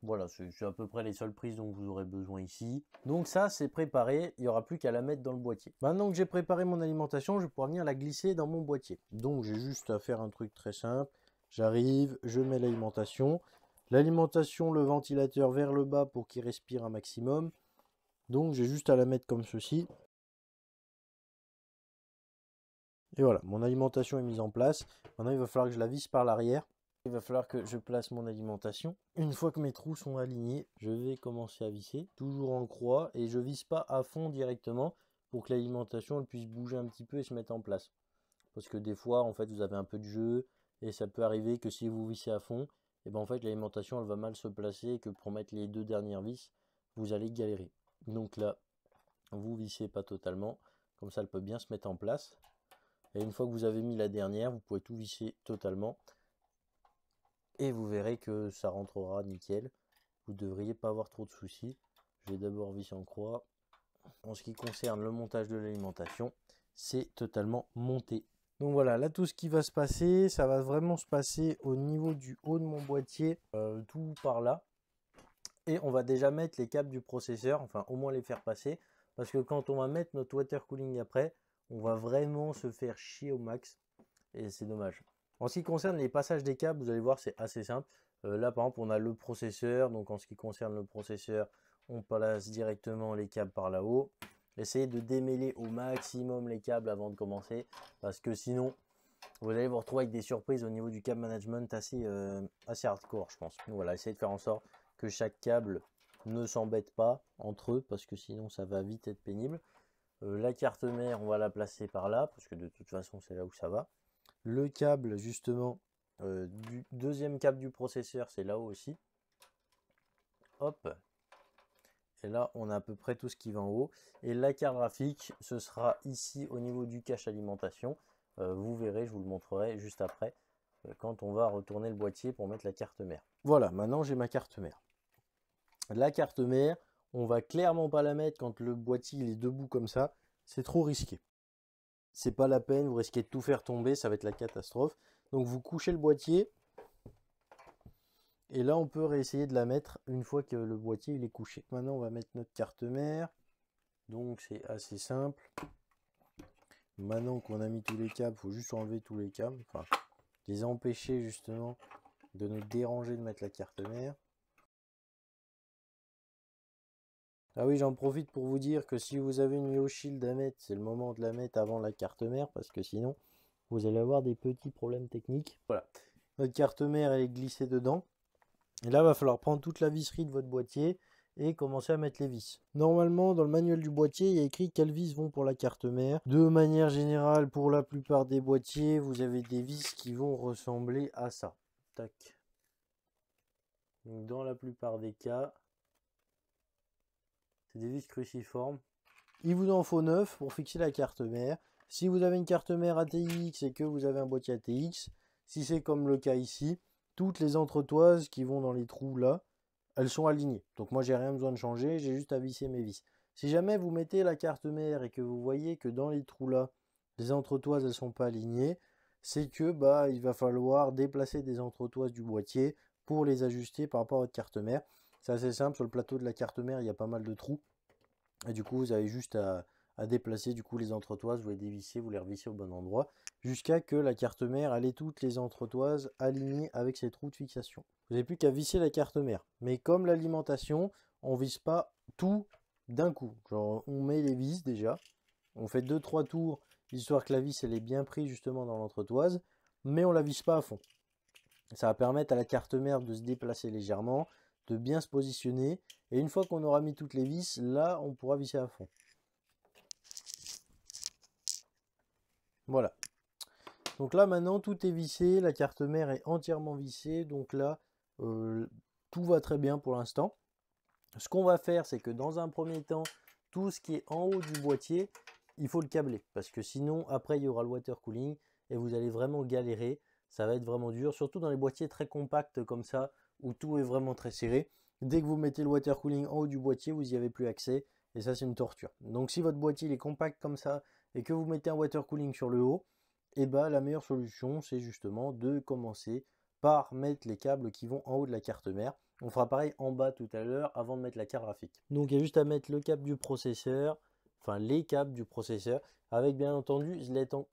Voilà, c'est à peu près les seules prises dont vous aurez besoin ici. Donc ça, c'est préparé, il n'y aura plus qu'à la mettre dans le boîtier. Maintenant que j'ai préparé mon alimentation, je vais venir la glisser dans mon boîtier. Donc j'ai juste à faire un truc très simple. J'arrive, je mets l'alimentation. L'alimentation, le ventilateur vers le bas pour qu'il respire un maximum. Donc j'ai juste à la mettre comme ceci. Et voilà, mon alimentation est mise en place. Maintenant, il va falloir que je la visse par l'arrière. Il va falloir que je place mon alimentation. Une fois que mes trous sont alignés, je vais commencer à visser, toujours en croix, et je visse pas à fond directement pour que l'alimentation puisse bouger un petit peu et se mettre en place. Parce que des fois, en fait, vous avez un peu de jeu, et ça peut arriver que si vous vissez à fond, et eh ben en fait l'alimentation elle va mal se placer et que pour mettre les deux dernières vis, vous allez galérer. Donc là, vous vissez pas totalement, comme ça elle peut bien se mettre en place. Et une fois que vous avez mis la dernière, vous pouvez tout visser totalement et vous verrez que ça rentrera nickel. Vous devriez pas avoir trop de soucis. Je vais d'abord visser en croix. En ce qui concerne le montage de l'alimentation, c'est totalement monté. Donc voilà, là tout ce qui va se passer, ça va vraiment se passer au niveau du haut de mon boîtier, euh, tout par là. Et on va déjà mettre les câbles du processeur, enfin au moins les faire passer. Parce que quand on va mettre notre water cooling après, on va vraiment se faire chier au max. Et c'est dommage. En ce qui concerne les passages des câbles, vous allez voir, c'est assez simple. Euh, là, par exemple, on a le processeur. Donc, en ce qui concerne le processeur, on place directement les câbles par là-haut. Essayez de démêler au maximum les câbles avant de commencer. Parce que sinon, vous allez vous retrouver avec des surprises au niveau du câble management assez, euh, assez hardcore, je pense. Donc, voilà, essayez de faire en sorte que chaque câble ne s'embête pas entre eux. Parce que sinon, ça va vite être pénible. Euh, la carte mère, on va la placer par là. Parce que de toute façon, c'est là où ça va. Le câble, justement, euh, du deuxième câble du processeur, c'est là-haut aussi. Hop. Et là, on a à peu près tout ce qui va en haut. Et la carte graphique, ce sera ici au niveau du cache alimentation. Euh, vous verrez, je vous le montrerai juste après, euh, quand on va retourner le boîtier pour mettre la carte mère. Voilà, maintenant j'ai ma carte mère. La carte mère, on va clairement pas la mettre quand le boîtier est debout comme ça. C'est trop risqué c'est pas la peine, vous risquez de tout faire tomber, ça va être la catastrophe. Donc vous couchez le boîtier, et là on peut réessayer de la mettre une fois que le boîtier il est couché. Maintenant on va mettre notre carte mère, donc c'est assez simple. Maintenant qu'on a mis tous les câbles, il faut juste enlever tous les câbles, enfin les empêcher justement de nous déranger de mettre la carte mère. Ah oui, j'en profite pour vous dire que si vous avez une U-Shield à mettre, c'est le moment de la mettre avant la carte mère, parce que sinon, vous allez avoir des petits problèmes techniques. Voilà, votre carte mère, est glissée dedans. Et là, va falloir prendre toute la visserie de votre boîtier et commencer à mettre les vis. Normalement, dans le manuel du boîtier, il y a écrit quelles vis vont pour la carte mère. De manière générale, pour la plupart des boîtiers, vous avez des vis qui vont ressembler à ça. Tac. dans la plupart des cas, des vis cruciformes. Il vous en faut 9 pour fixer la carte mère. Si vous avez une carte mère ATX et que vous avez un boîtier ATX, si c'est comme le cas ici, toutes les entretoises qui vont dans les trous là, elles sont alignées. Donc moi j'ai rien besoin de changer, j'ai juste à visser mes vis. Si jamais vous mettez la carte mère et que vous voyez que dans les trous là, les entretoises elles sont pas alignées, c'est que bah il va falloir déplacer des entretoises du boîtier pour les ajuster par rapport à votre carte mère. C'est assez simple, sur le plateau de la carte mère, il y a pas mal de trous. Et du coup, vous avez juste à, déplacer du coup les entretoises, vous les dévissez, vous les revissez au bon endroit, jusqu'à que la carte mère elle ait toutes les entretoises alignées avec ses trous de fixation. Vous n'avez plus qu'à visser la carte mère. Mais comme l'alimentation, on ne visse pas tout d'un coup. Genre on met les vis déjà, on fait 2-3 tours, histoire que la vis elle est bien prise justement dans l'entretoise, mais on ne la visse pas à fond. Ça va permettre à la carte mère de se déplacer légèrement, de bien se positionner. Et une fois qu'on aura mis toutes les vis, là, on pourra visser à fond. Voilà. Donc là, maintenant, tout est vissé. La carte mère est entièrement vissée. Donc là, euh, tout va très bien pour l'instant. Ce qu'on va faire, c'est que dans un premier temps, tout ce qui est en haut du boîtier, il faut le câbler. Parce que sinon, après, il y aura le water cooling et vous allez vraiment galérer. Ça va être vraiment dur, surtout dans les boîtiers très compacts comme ça, où tout est vraiment très serré. Dès que vous mettez le water cooling en haut du boîtier, vous n'y avez plus accès. Et ça, c'est une torture. Donc si votre boîtier est compact comme ça et que vous mettez un water cooling sur le haut, eh ben, la meilleure solution, c'est justement de commencer par mettre les câbles qui vont en haut de la carte mère. On fera pareil en bas tout à l'heure avant de mettre la carte graphique. Donc il y a juste à mettre le câble du processeur, enfin les câbles du processeur, avec bien entendu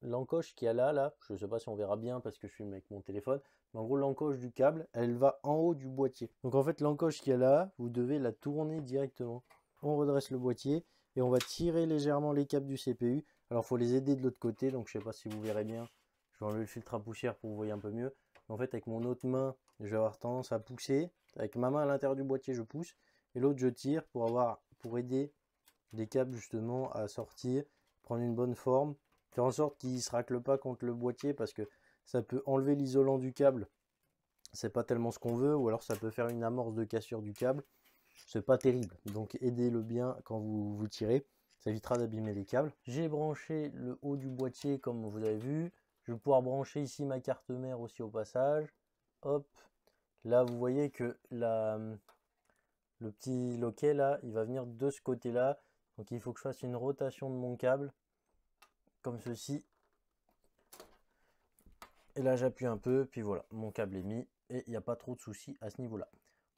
l'encoche qu'il y a là, là, je ne sais pas si on verra bien parce que je suis avec mon téléphone, en gros, l'encoche du câble, elle va en haut du boîtier. Donc en fait, l'encoche qui est a là, vous devez la tourner directement. On redresse le boîtier et on va tirer légèrement les câbles du CPU. Alors, il faut les aider de l'autre côté. Donc, je sais pas si vous verrez bien. Je vais enlever le filtre à poussière pour vous voyez un peu mieux. En fait, avec mon autre main, je vais avoir tendance à pousser. Avec ma main à l'intérieur du boîtier, je pousse. Et l'autre, je tire pour, avoir, pour aider les câbles justement à sortir, prendre une bonne forme. Faire en sorte qu'ils ne se raclent pas contre le boîtier parce que ça peut enlever l'isolant du câble, c'est pas tellement ce qu'on veut, ou alors ça peut faire une amorce de cassure du câble, c'est pas terrible. Donc aidez-le bien quand vous, vous tirez, ça évitera d'abîmer les câbles. J'ai branché le haut du boîtier comme vous avez vu, je vais pouvoir brancher ici ma carte mère aussi au passage. Hop, là vous voyez que la, le petit loquet là, il va venir de ce côté là, donc il faut que je fasse une rotation de mon câble, comme ceci, et là, j'appuie un peu, puis voilà, mon câble est mis et il n'y a pas trop de soucis à ce niveau-là.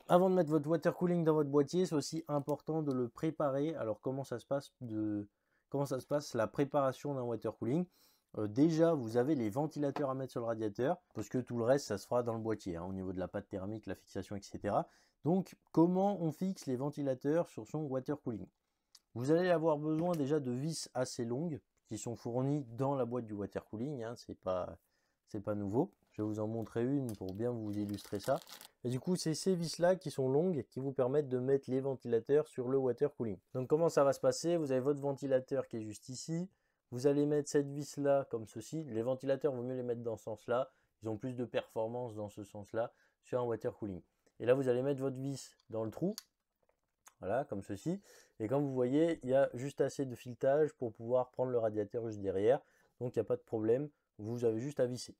Avant de mettre votre water cooling dans votre boîtier, c'est aussi important de le préparer. Alors comment ça se passe de comment ça se passe la préparation d'un water cooling euh, Déjà, vous avez les ventilateurs à mettre sur le radiateur parce que tout le reste, ça se fera dans le boîtier hein, au niveau de la pâte thermique, la fixation, etc. Donc, comment on fixe les ventilateurs sur son water cooling Vous allez avoir besoin déjà de vis assez longues qui sont fournies dans la boîte du water cooling. Hein, c'est pas c'est pas nouveau. Je vais vous en montrer une pour bien vous illustrer ça. Et du coup, c'est ces vis-là qui sont longues qui vous permettent de mettre les ventilateurs sur le water cooling. Donc comment ça va se passer Vous avez votre ventilateur qui est juste ici. Vous allez mettre cette vis-là comme ceci. Les ventilateurs, vaut mieux les mettre dans ce sens-là. Ils ont plus de performance dans ce sens-là sur un water cooling. Et là, vous allez mettre votre vis dans le trou. Voilà, comme ceci. Et comme vous voyez, il y a juste assez de filetage pour pouvoir prendre le radiateur juste derrière. Donc, il n'y a pas de problème. Vous avez juste à visser.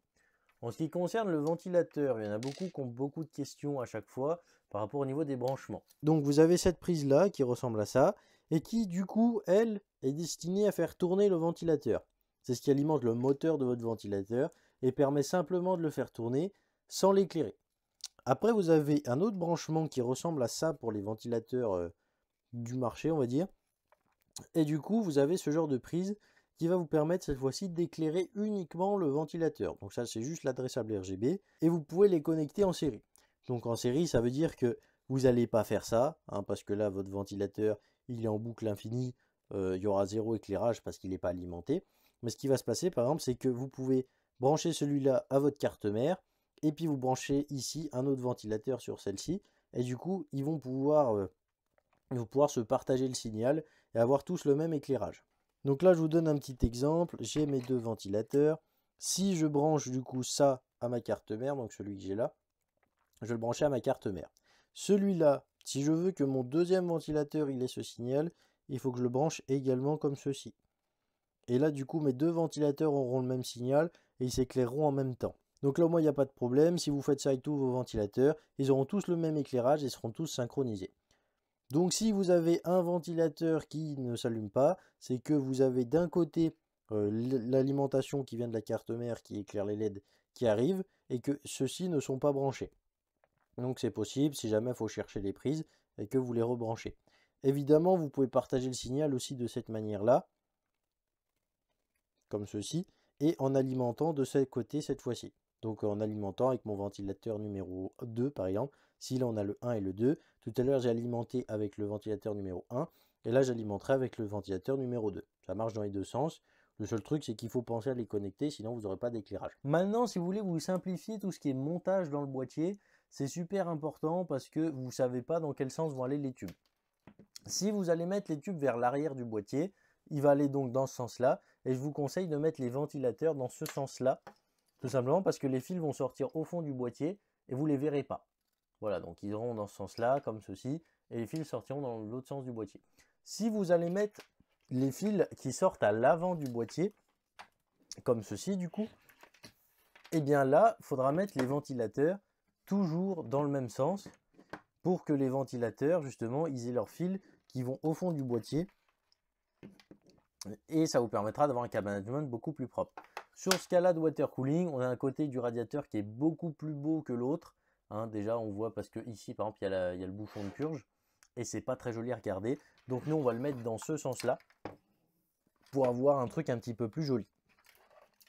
En ce qui concerne le ventilateur, il y en a beaucoup qui ont beaucoup de questions à chaque fois par rapport au niveau des branchements. Donc vous avez cette prise là qui ressemble à ça et qui du coup, elle, est destinée à faire tourner le ventilateur. C'est ce qui alimente le moteur de votre ventilateur et permet simplement de le faire tourner sans l'éclairer. Après, vous avez un autre branchement qui ressemble à ça pour les ventilateurs euh, du marché, on va dire. Et du coup, vous avez ce genre de prise qui va vous permettre cette fois-ci d'éclairer uniquement le ventilateur. Donc ça c'est juste l'adressable RGB et vous pouvez les connecter en série. Donc en série ça veut dire que vous n'allez pas faire ça hein, parce que là votre ventilateur il est en boucle infinie, euh, il y aura zéro éclairage parce qu'il n'est pas alimenté. Mais ce qui va se passer par exemple c'est que vous pouvez brancher celui-là à votre carte mère et puis vous branchez ici un autre ventilateur sur celle-ci et du coup ils vont pouvoir euh, se partager le signal et avoir tous le même éclairage. Donc là, je vous donne un petit exemple. J'ai mes deux ventilateurs. Si je branche du coup ça à ma carte mère, donc celui que j'ai là, je vais le brancher à ma carte mère. Celui-là, si je veux que mon deuxième ventilateur il ait ce signal, il faut que je le branche également comme ceci. Et là, du coup, mes deux ventilateurs auront le même signal et ils s'éclaireront en même temps. Donc là, au moins, il n'y a pas de problème. Si vous faites ça avec tous vos ventilateurs, ils auront tous le même éclairage et seront tous synchronisés. Donc si vous avez un ventilateur qui ne s'allume pas, c'est que vous avez d'un côté l'alimentation qui vient de la carte mère qui éclaire les LED qui arrive et que ceux-ci ne sont pas branchés. Donc c'est possible si jamais il faut chercher les prises et que vous les rebranchez. Évidemment, vous pouvez partager le signal aussi de cette manière-là, comme ceci, et en alimentant de ce côté cette fois-ci. Donc en alimentant avec mon ventilateur numéro 2 par exemple, si là on a le 1 et le 2, tout à l'heure j'ai alimenté avec le ventilateur numéro 1 et là j'alimenterai avec le ventilateur numéro 2. Ça marche dans les deux sens. Le seul truc c'est qu'il faut penser à les connecter sinon vous n'aurez pas d'éclairage. Maintenant si vous voulez vous simplifier tout ce qui est montage dans le boîtier, c'est super important parce que vous ne savez pas dans quel sens vont aller les tubes. Si vous allez mettre les tubes vers l'arrière du boîtier, il va aller donc dans ce sens-là et je vous conseille de mettre les ventilateurs dans ce sens-là tout simplement parce que les fils vont sortir au fond du boîtier et vous ne les verrez pas. Voilà, donc ils iront dans ce sens-là, comme ceci, et les fils sortiront dans l'autre sens du boîtier. Si vous allez mettre les fils qui sortent à l'avant du boîtier, comme ceci du coup, et eh bien là, il faudra mettre les ventilateurs toujours dans le même sens pour que les ventilateurs, justement, ils aient leurs fils qui vont au fond du boîtier. Et ça vous permettra d'avoir un management beaucoup plus propre. Sur ce cas-là de water cooling, on a un côté du radiateur qui est beaucoup plus beau que l'autre. Hein. déjà, on voit parce que ici, par exemple, il y, a, le bouchon de purge et c'est pas très joli à regarder. Donc nous, on va le mettre dans ce sens-là pour avoir un truc un petit peu plus joli.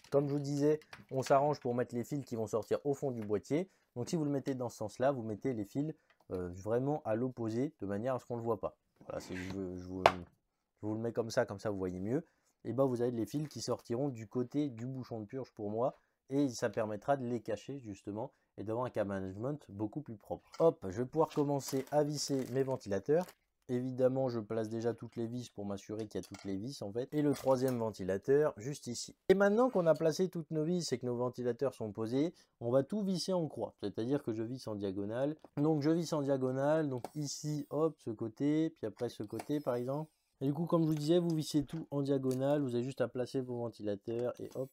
Comme je vous disais, on s'arrange pour mettre les fils qui vont sortir au fond du boîtier. Donc si vous le mettez dans ce sens-là, vous mettez les fils euh, vraiment à l'opposé de manière à ce qu'on ne le voit pas. Voilà, je vous le mets comme ça, comme ça vous voyez mieux et ben vous avez les fils qui sortiront du côté du bouchon de purge pour moi, et ça permettra de les cacher justement, et d'avoir un cas management beaucoup plus propre. Hop, je vais pouvoir commencer à visser mes ventilateurs. Évidemment, je place déjà toutes les vis pour m'assurer qu'il y a toutes les vis en fait. Et le troisième ventilateur, juste ici. Et maintenant qu'on a placé toutes nos vis et que nos ventilateurs sont posés, on va tout visser en croix. C'est-à-dire que je visse en diagonale. Donc je visse en diagonale, donc ici, hop, ce côté, puis après ce côté par exemple. Et du coup, comme je vous disais, vous vissez tout en diagonale. Vous avez juste à placer vos ventilateurs et hop.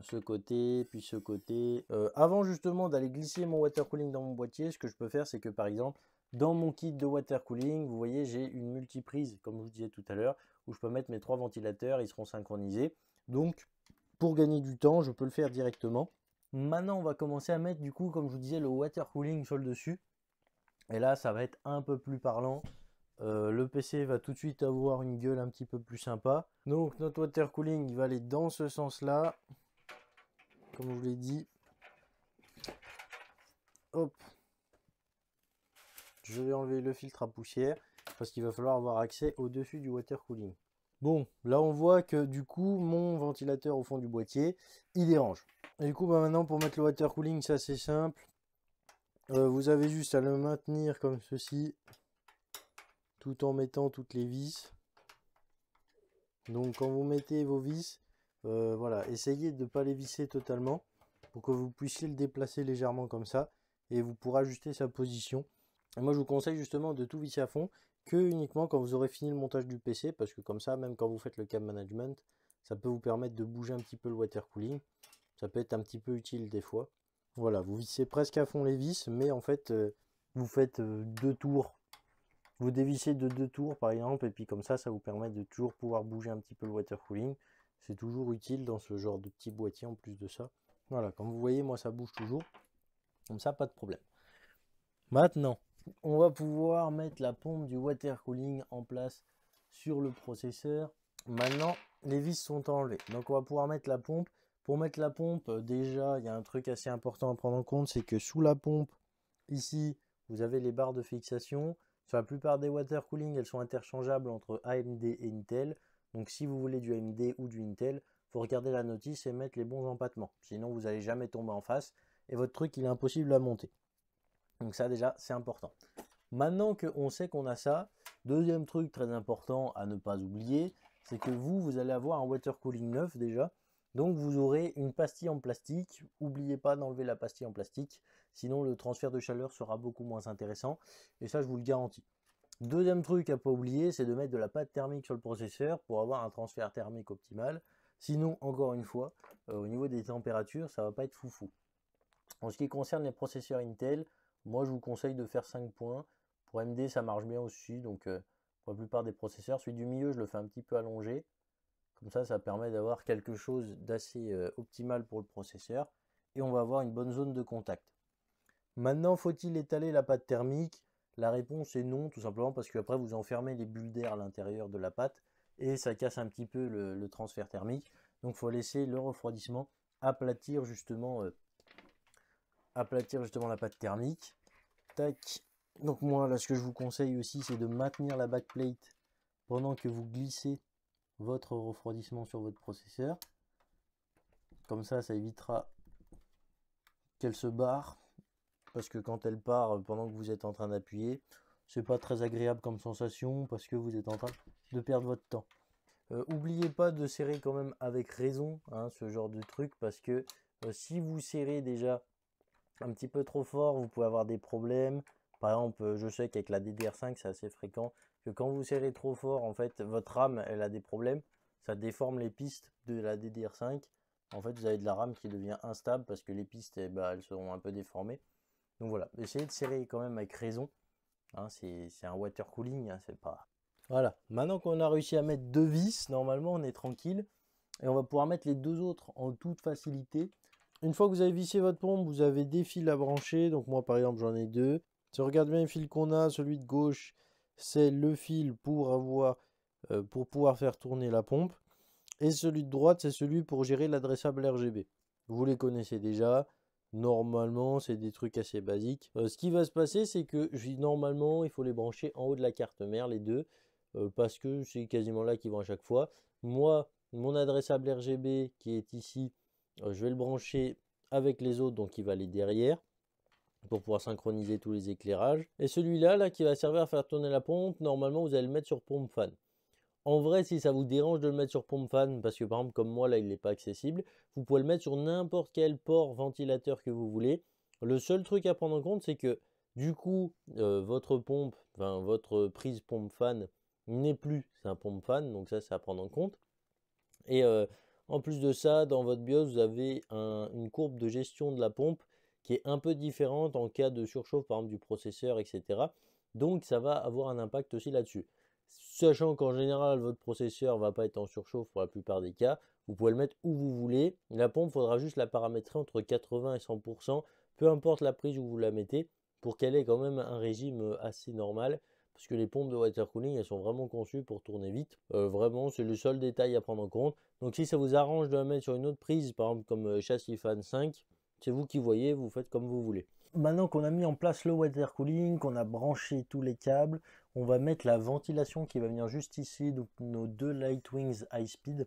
Ce côté, puis ce côté. Euh, avant justement d'aller glisser mon water cooling dans mon boîtier, ce que je peux faire, c'est que par exemple, dans mon kit de water cooling, vous voyez, j'ai une multiprise, comme je vous disais tout à l'heure, où je peux mettre mes trois ventilateurs, ils seront synchronisés. Donc, pour gagner du temps, je peux le faire directement. Maintenant, on va commencer à mettre, du coup, comme je vous disais, le water cooling sur le dessus. Et là, ça va être un peu plus parlant. Euh, le PC va tout de suite avoir une gueule un petit peu plus sympa. Donc notre water cooling va aller dans ce sens là. Comme je vous l'ai dit. Hop. Je vais enlever le filtre à poussière parce qu'il va falloir avoir accès au-dessus du water cooling. Bon, là on voit que du coup mon ventilateur au fond du boîtier, il dérange. du coup bah, maintenant pour mettre le water cooling, c'est assez simple. Euh, vous avez juste à le maintenir comme ceci tout en mettant toutes les vis. Donc quand vous mettez vos vis, euh, voilà, essayez de ne pas les visser totalement pour que vous puissiez le déplacer légèrement comme ça et vous pourrez ajuster sa position. moi je vous conseille justement de tout visser à fond que uniquement quand vous aurez fini le montage du PC parce que comme ça même quand vous faites le cam management ça peut vous permettre de bouger un petit peu le water cooling ça peut être un petit peu utile des fois voilà vous vissez presque à fond les vis mais en fait euh, vous faites euh, deux tours vous dévissez de deux tours par exemple, et puis comme ça, ça vous permet de toujours pouvoir bouger un petit peu le water cooling. C'est toujours utile dans ce genre de petit boîtier en plus de ça. Voilà, comme vous voyez, moi ça bouge toujours. Comme ça, pas de problème. Maintenant, on va pouvoir mettre la pompe du water cooling en place sur le processeur. Maintenant, les vis sont enlevées. Donc on va pouvoir mettre la pompe. Pour mettre la pompe, euh, déjà, il y a un truc assez important à prendre en compte, c'est que sous la pompe, ici, vous avez les barres de fixation. Sur la plupart des water cooling, elles sont interchangeables entre AMD et Intel. Donc si vous voulez du AMD ou du Intel, faut regarder la notice et mettre les bons empattements. Sinon, vous n'allez jamais tomber en face et votre truc, il est impossible à monter. Donc ça déjà, c'est important. Maintenant qu'on sait qu'on a ça, deuxième truc très important à ne pas oublier, c'est que vous, vous allez avoir un water cooling neuf déjà donc vous aurez une pastille en plastique. N'oubliez pas d'enlever la pastille en plastique, sinon le transfert de chaleur sera beaucoup moins intéressant. Et ça, je vous le garantis. Deuxième truc à pas oublier, c'est de mettre de la pâte thermique sur le processeur pour avoir un transfert thermique optimal. Sinon, encore une fois, euh, au niveau des températures, ça ne va pas être foufou. En ce qui concerne les processeurs Intel, moi je vous conseille de faire 5 points. Pour MD, ça marche bien aussi, donc euh, pour la plupart des processeurs, celui du milieu, je le fais un petit peu allongé. Comme ça, ça permet d'avoir quelque chose d'assez euh, optimal pour le processeur et on va avoir une bonne zone de contact. Maintenant, faut-il étaler la pâte thermique La réponse est non, tout simplement parce qu'après vous enfermez les bulles d'air à l'intérieur de la pâte et ça casse un petit peu le, transfert thermique. Donc, faut laisser le refroidissement aplatir justement, euh, aplatir justement la pâte thermique. Tac. Donc moi, là, ce que je vous conseille aussi, c'est de maintenir la backplate pendant que vous glissez votre refroidissement sur votre processeur. Comme ça, ça évitera qu'elle se barre. Parce que quand elle part euh, pendant que vous êtes en train d'appuyer, c'est pas très agréable comme sensation parce que vous êtes en train de perdre votre temps. Euh, oubliez pas de serrer quand même avec raison hein, ce genre de truc parce que euh, si vous serrez déjà un petit peu trop fort, vous pouvez avoir des problèmes. Par exemple, je sais qu'avec la DDR5, c'est assez fréquent que quand vous serrez trop fort, en fait, votre rame, elle a des problèmes. Ça déforme les pistes de la DDR5. En fait, vous avez de la rame qui devient instable parce que les pistes, et eh ben, elles seront un peu déformées. Donc voilà, essayez de serrer quand même avec raison. Hein, c'est un water cooling, hein, c'est pas... Voilà, maintenant qu'on a réussi à mettre deux vis, normalement on est tranquille. Et on va pouvoir mettre les deux autres en toute facilité. Une fois que vous avez vissé votre pompe, vous avez des fils à brancher. Donc moi par exemple j'en ai deux. Si on regarde bien les fils qu'on a, celui de gauche c'est le fil pour, avoir, pour pouvoir faire tourner la pompe. Et celui de droite, c'est celui pour gérer l'adressable RGB. Vous les connaissez déjà. Normalement, c'est des trucs assez basiques. ce qui va se passer, c'est que normalement, il faut les brancher en haut de la carte mère, les deux, parce que c'est quasiment là qu'ils vont à chaque fois. Moi, mon adressable RGB qui est ici, je vais le brancher avec les autres, donc il va aller derrière pour pouvoir synchroniser tous les éclairages. Et celui-là, là, qui va servir à faire tourner la pompe, normalement, vous allez le mettre sur pompe fan. En vrai, si ça vous dérange de le mettre sur pompe fan, parce que par exemple, comme moi, là, il n'est pas accessible, vous pouvez le mettre sur n'importe quel port ventilateur que vous voulez. Le seul truc à prendre en compte, c'est que du coup, euh, votre pompe, enfin, votre prise pompe fan n'est plus, un pompe fan, donc ça, c'est à prendre en compte. Et euh, en plus de ça, dans votre BIOS, vous avez une courbe de gestion de la pompe qui est un peu différente en cas de surchauffe par exemple du processeur, etc. Donc ça va avoir un impact aussi là-dessus. Sachant qu'en général votre processeur ne va pas être en surchauffe pour la plupart des cas, vous pouvez le mettre où vous voulez. La pompe, faudra juste la paramétrer entre 80 et 100%, peu importe la prise où vous la mettez, pour qu'elle ait quand même un régime euh, assez normal parce que les pompes de water cooling elles sont vraiment conçues pour tourner vite. Euh, vraiment, c'est le seul détail à prendre en compte. Donc si ça vous arrange de la mettre sur une autre prise, par exemple comme euh, Chassis fan 5, c'est vous qui voyez, vous faites comme vous voulez. Maintenant qu'on a mis en place le water cooling, qu'on a branché tous les câbles, on va mettre la ventilation qui va venir juste ici, donc nos deux Light Wings High Speed.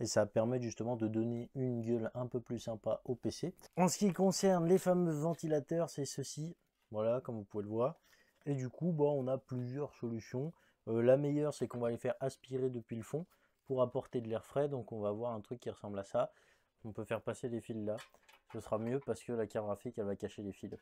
Et ça permet justement de donner une gueule un peu plus sympa au PC. En ce qui concerne les fameux ventilateurs, c'est ceci. Voilà, comme vous pouvez le voir. Et du coup, on a plusieurs solutions. Euh, la meilleure, c'est qu'on va les faire aspirer depuis le fond pour apporter de l'air frais. Donc on va avoir un truc qui ressemble à ça. On peut faire passer les fils là ce sera mieux parce que la carte graphique elle va cacher les fils.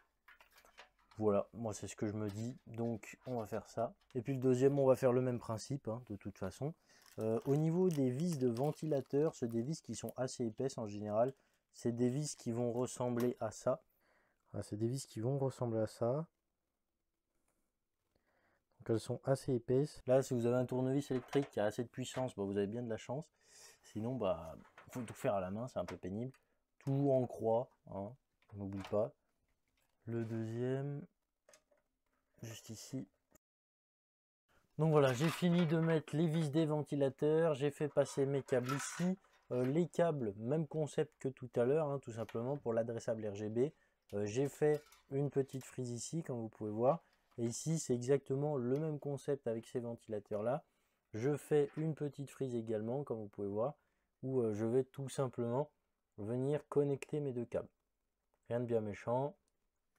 Voilà, moi c'est ce que je me dis, donc on va faire ça. Et puis le deuxième, on va faire le même principe, hein, de toute façon. Euh, au niveau des vis de ventilateur, sont des vis qui sont assez épaisses en général. C'est des vis qui vont ressembler à ça. Ah, c'est des vis qui vont ressembler à ça. Donc elles sont assez épaisses. Là, si vous avez un tournevis électrique qui a assez de puissance, bah, vous avez bien de la chance. Sinon, il bah, faut tout faire à la main, c'est un peu pénible en croix, hein, on n'oublie pas. Le deuxième, juste ici. Donc voilà, j'ai fini de mettre les vis des ventilateurs, j'ai fait passer mes câbles ici. Euh, les câbles, même concept que tout à l'heure, hein, tout simplement pour l'adressable RGB. Euh, j'ai fait une petite frise ici, comme vous pouvez voir. Et ici, c'est exactement le même concept avec ces ventilateurs-là. Je fais une petite frise également, comme vous pouvez voir, où euh, je vais tout simplement venir connecter mes deux câbles. Rien de bien méchant.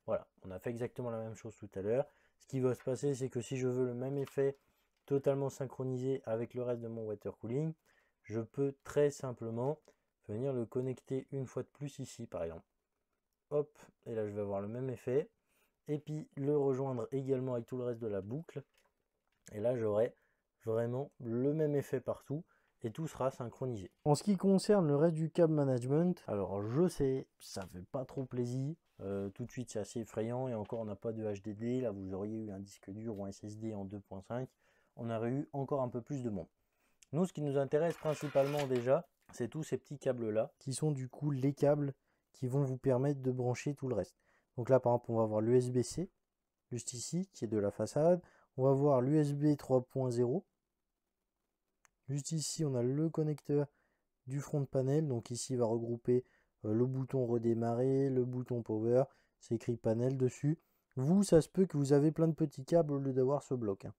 Voilà, on a fait exactement la même chose tout à l'heure. Ce qui va se passer, c'est que si je veux le même effet totalement synchronisé avec le reste de mon water cooling, je peux très simplement venir le connecter une fois de plus ici par exemple. Hop, et là je vais avoir le même effet. Et puis le rejoindre également avec tout le reste de la boucle. Et là j'aurai vraiment le même effet partout tout sera synchronisé. En ce qui concerne le reste du câble management, alors je sais, ça fait pas trop plaisir. Euh, tout de suite c'est assez effrayant et encore on n'a pas de HDD, là vous auriez eu un disque dur ou un SSD en 2.5, on aurait eu encore un peu plus de monde. Nous ce qui nous intéresse principalement déjà, c'est tous ces petits câbles là, qui sont du coup les câbles qui vont vous permettre de brancher tout le reste. Donc là par exemple on va voir l'USB-C, juste ici, qui est de la façade, on va voir l'USB 3.0 Juste ici, on a le connecteur du front panel. Donc ici, il va regrouper euh, le bouton redémarrer, le bouton power. C'est écrit panel dessus. Vous, ça se peut que vous avez plein de petits câbles au lieu d'avoir ce bloc. Hein.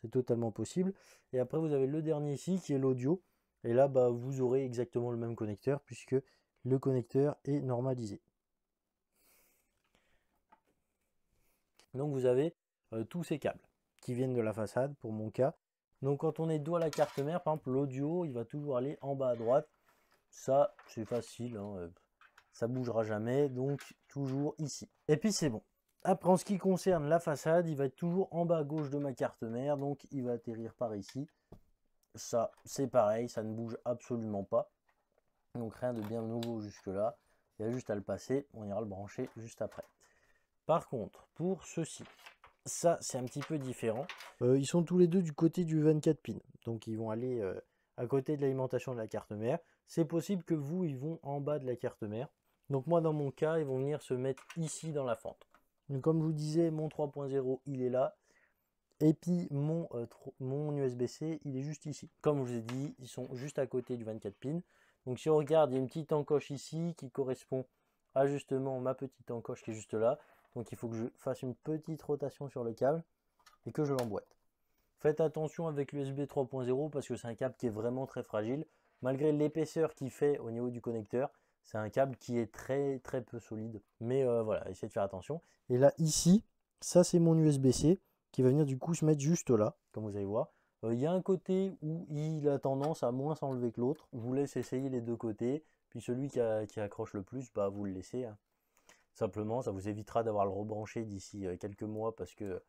C'est totalement possible. Et après, vous avez le dernier ici qui est l'audio. Et là, bah, vous aurez exactement le même connecteur puisque le connecteur est normalisé. Donc vous avez euh, tous ces câbles qui viennent de la façade pour mon cas. Donc quand on est droit à la carte mère, par exemple l'audio, il va toujours aller en bas à droite. Ça, c'est facile, hein, euh, ça bougera jamais, donc toujours ici. Et puis c'est bon. Après, en ce qui concerne la façade, il va être toujours en bas à gauche de ma carte mère, donc il va atterrir par ici. Ça, c'est pareil, ça ne bouge absolument pas. Donc rien de bien nouveau jusque-là. Il y a juste à le passer, on ira le brancher juste après. Par contre, pour ceci, ça, c'est un petit peu différent. ils sont tous les deux du côté du 24 pin. Donc, ils vont aller à côté de l'alimentation de la carte mère. C'est possible que vous, ils vont en bas de la carte mère. Donc, moi, dans mon cas, ils vont venir se mettre ici dans la fente. Donc, comme je vous disais, mon 3.0, il est là. Et puis, mon, mon USB-C, il est juste ici. Comme je vous ai dit, ils sont juste à côté du 24 pin. Donc, si on regarde, il y a une petite encoche ici qui correspond à justement ma petite encoche qui est juste là. Donc il faut que je fasse une petite rotation sur le câble et que je l'emboîte. Faites attention avec l'USB 3.0 parce que c'est un câble qui est vraiment très fragile. Malgré l'épaisseur qu'il fait au niveau du connecteur, c'est un câble qui est très très peu solide. Mais euh, voilà, essayez de faire attention. Et là ici, ça c'est mon USB-C qui va venir du coup se mettre juste là, comme vous allez voir. Euh, il y a un côté où il a tendance à moins s'enlever que l'autre. Je vous laisse essayer les deux côtés. Puis celui qui, accroche le plus, bah, vous le laissez. Hein. Simplement, ça vous évitera d'avoir le rebranché d'ici euh, quelques mois parce que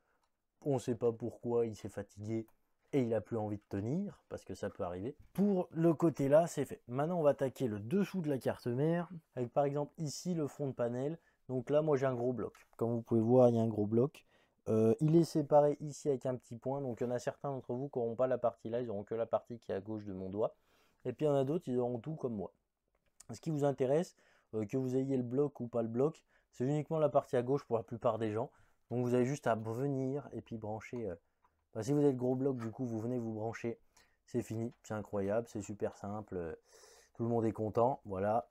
on ne sait pas pourquoi il s'est fatigué et il a plus envie de tenir parce que ça peut arriver. Pour le côté là, c'est fait. Maintenant, on va attaquer le dessous de la carte mère avec par exemple ici le front de panel. Donc là, moi j'ai un gros bloc. Comme vous pouvez voir, il y a un gros bloc. Euh, il est séparé ici avec un petit point, donc il y en a certains d'entre vous qui n'auront pas la partie là, ils auront que la partie qui est à gauche de mon doigt. Et puis il y en a d'autres, ils auront tout comme moi. Ce qui vous intéresse, euh, que vous ayez le bloc ou pas le bloc, c'est uniquement la partie à gauche pour la plupart des gens. Donc vous avez juste à venir et puis brancher. Euh. Bah, si vous êtes gros bloc, du coup, vous venez vous brancher. C'est fini, c'est incroyable, c'est super simple. Euh. Tout le monde est content, voilà.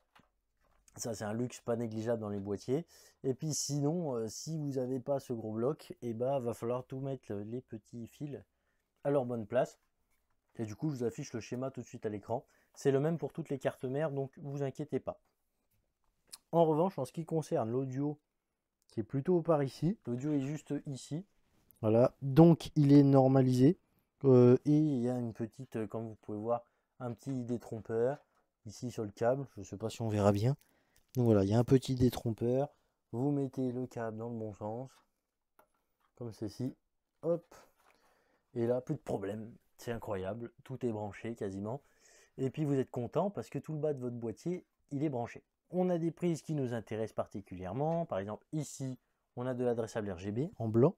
Ça, c'est un luxe pas négligeable dans les boîtiers. Et puis sinon, euh, si vous n'avez pas ce gros bloc, il eh ben, bah, va falloir tout mettre les petits fils à leur bonne place. Et du coup, je vous affiche le schéma tout de suite à l'écran. C'est le même pour toutes les cartes mères, donc vous inquiétez pas. En revanche, en ce qui concerne l'audio, qui est plutôt par ici, l'audio est juste ici. Voilà, donc il est normalisé. Euh, et il y a une petite, euh, comme vous pouvez voir, un petit détrompeur ici sur le câble. Je ne sais pas si on verra bien. Donc voilà, il y a un petit détrompeur. Vous mettez le câble dans le bon sens, comme ceci. Hop, et là, plus de problème. C'est incroyable. Tout est branché quasiment. Et puis vous êtes content parce que tout le bas de votre boîtier, il est branché. On a des prises qui nous intéressent particulièrement. Par exemple, ici, on a de l'adressable RGB en blanc.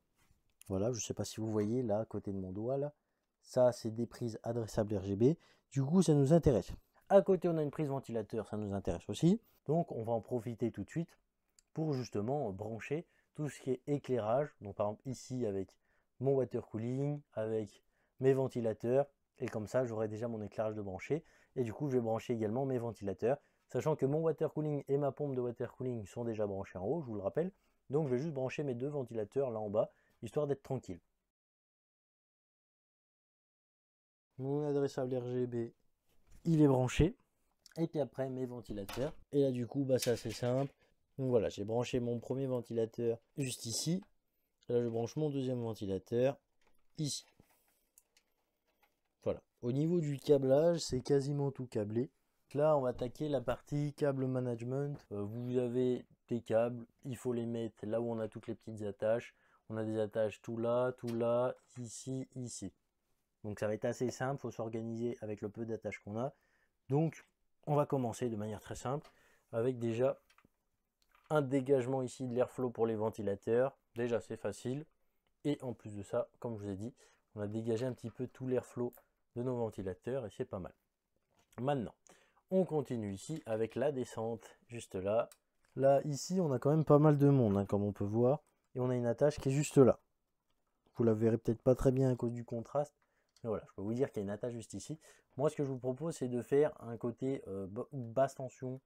Voilà, je ne sais pas si vous voyez là, à côté de mon doigt, là. Ça, c'est des prises adressables RGB. Du coup, ça nous intéresse. À côté, on a une prise ventilateur, ça nous intéresse aussi. Donc, on va en profiter tout de suite pour justement brancher tout ce qui est éclairage. Donc, par exemple, ici, avec mon water cooling, avec mes ventilateurs. Et comme ça, j'aurai déjà mon éclairage de brancher. Et du coup, je vais brancher également mes ventilateurs Sachant que mon water cooling et ma pompe de water cooling sont déjà branchés en haut, je vous le rappelle. Donc je vais juste brancher mes deux ventilateurs là en bas, histoire d'être tranquille. Mon adressable RGB, il est branché. Et puis après, mes ventilateurs. Et là, du coup, bah, c'est assez simple. Donc voilà, j'ai branché mon premier ventilateur juste ici. Là, je branche mon deuxième ventilateur ici. Voilà. Au niveau du câblage, c'est quasiment tout câblé là, on va attaquer la partie câble management. Euh, vous avez des câbles, il faut les mettre là où on a toutes les petites attaches. On a des attaches tout là, tout là, ici, ici. Donc ça va être assez simple, faut s'organiser avec le peu d'attaches qu'on a. Donc on va commencer de manière très simple avec déjà un dégagement ici de l'airflow pour les ventilateurs. Déjà c'est facile. Et en plus de ça, comme je vous ai dit, on a dégagé un petit peu tout l'airflow de nos ventilateurs et c'est pas mal. Maintenant, on continue ici avec la descente, juste là. Là, ici, on a quand même pas mal de monde, hein, comme on peut voir. Et on a une attache qui est juste là. Vous la verrez peut-être pas très bien à cause du contraste. Mais voilà, je peux vous dire qu'il y a une attache juste ici. Moi, ce que je vous propose, c'est de faire un côté euh, basse tension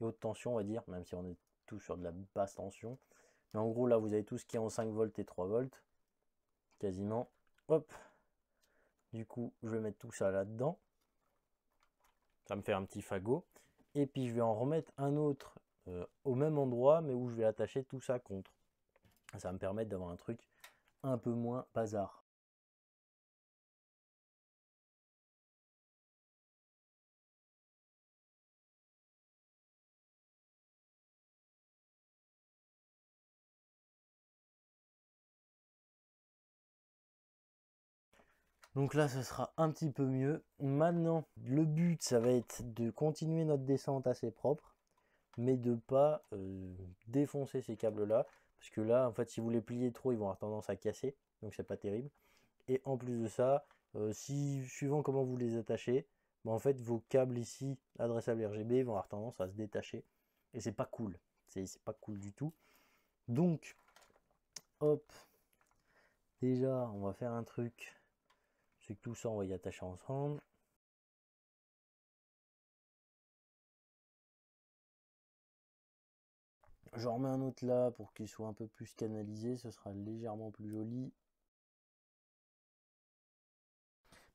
et haute tension, on va dire, même si on est tout sur de la basse tension. Mais en gros, là, vous avez tout ce qui est en 5 volts et 3 volts. Quasiment. Hop. Du coup, je vais mettre tout ça là-dedans ça me fait un petit fagot. Et puis je vais en remettre un autre euh, au même endroit, mais où je vais attacher tout ça contre. Ça va me permettre d'avoir un truc un peu moins bazar. Donc là, ce sera un petit peu mieux. Maintenant, le but, ça va être de continuer notre descente assez propre, mais de pas euh, défoncer ces câbles-là, parce que là, en fait, si vous les pliez trop, ils vont avoir tendance à casser, donc c'est pas terrible. Et en plus de ça, euh, suivant comment vous les attachez, bah, en fait, vos câbles ici, adressables RGB, vont avoir tendance à se détacher, et c'est pas cool. C'est pas cool du tout. Donc, hop, déjà, on va faire un truc c'est que tout ça, on va y attacher ensemble. J'en remets un autre là pour qu'il soit un peu plus canalisé, ce sera légèrement plus joli.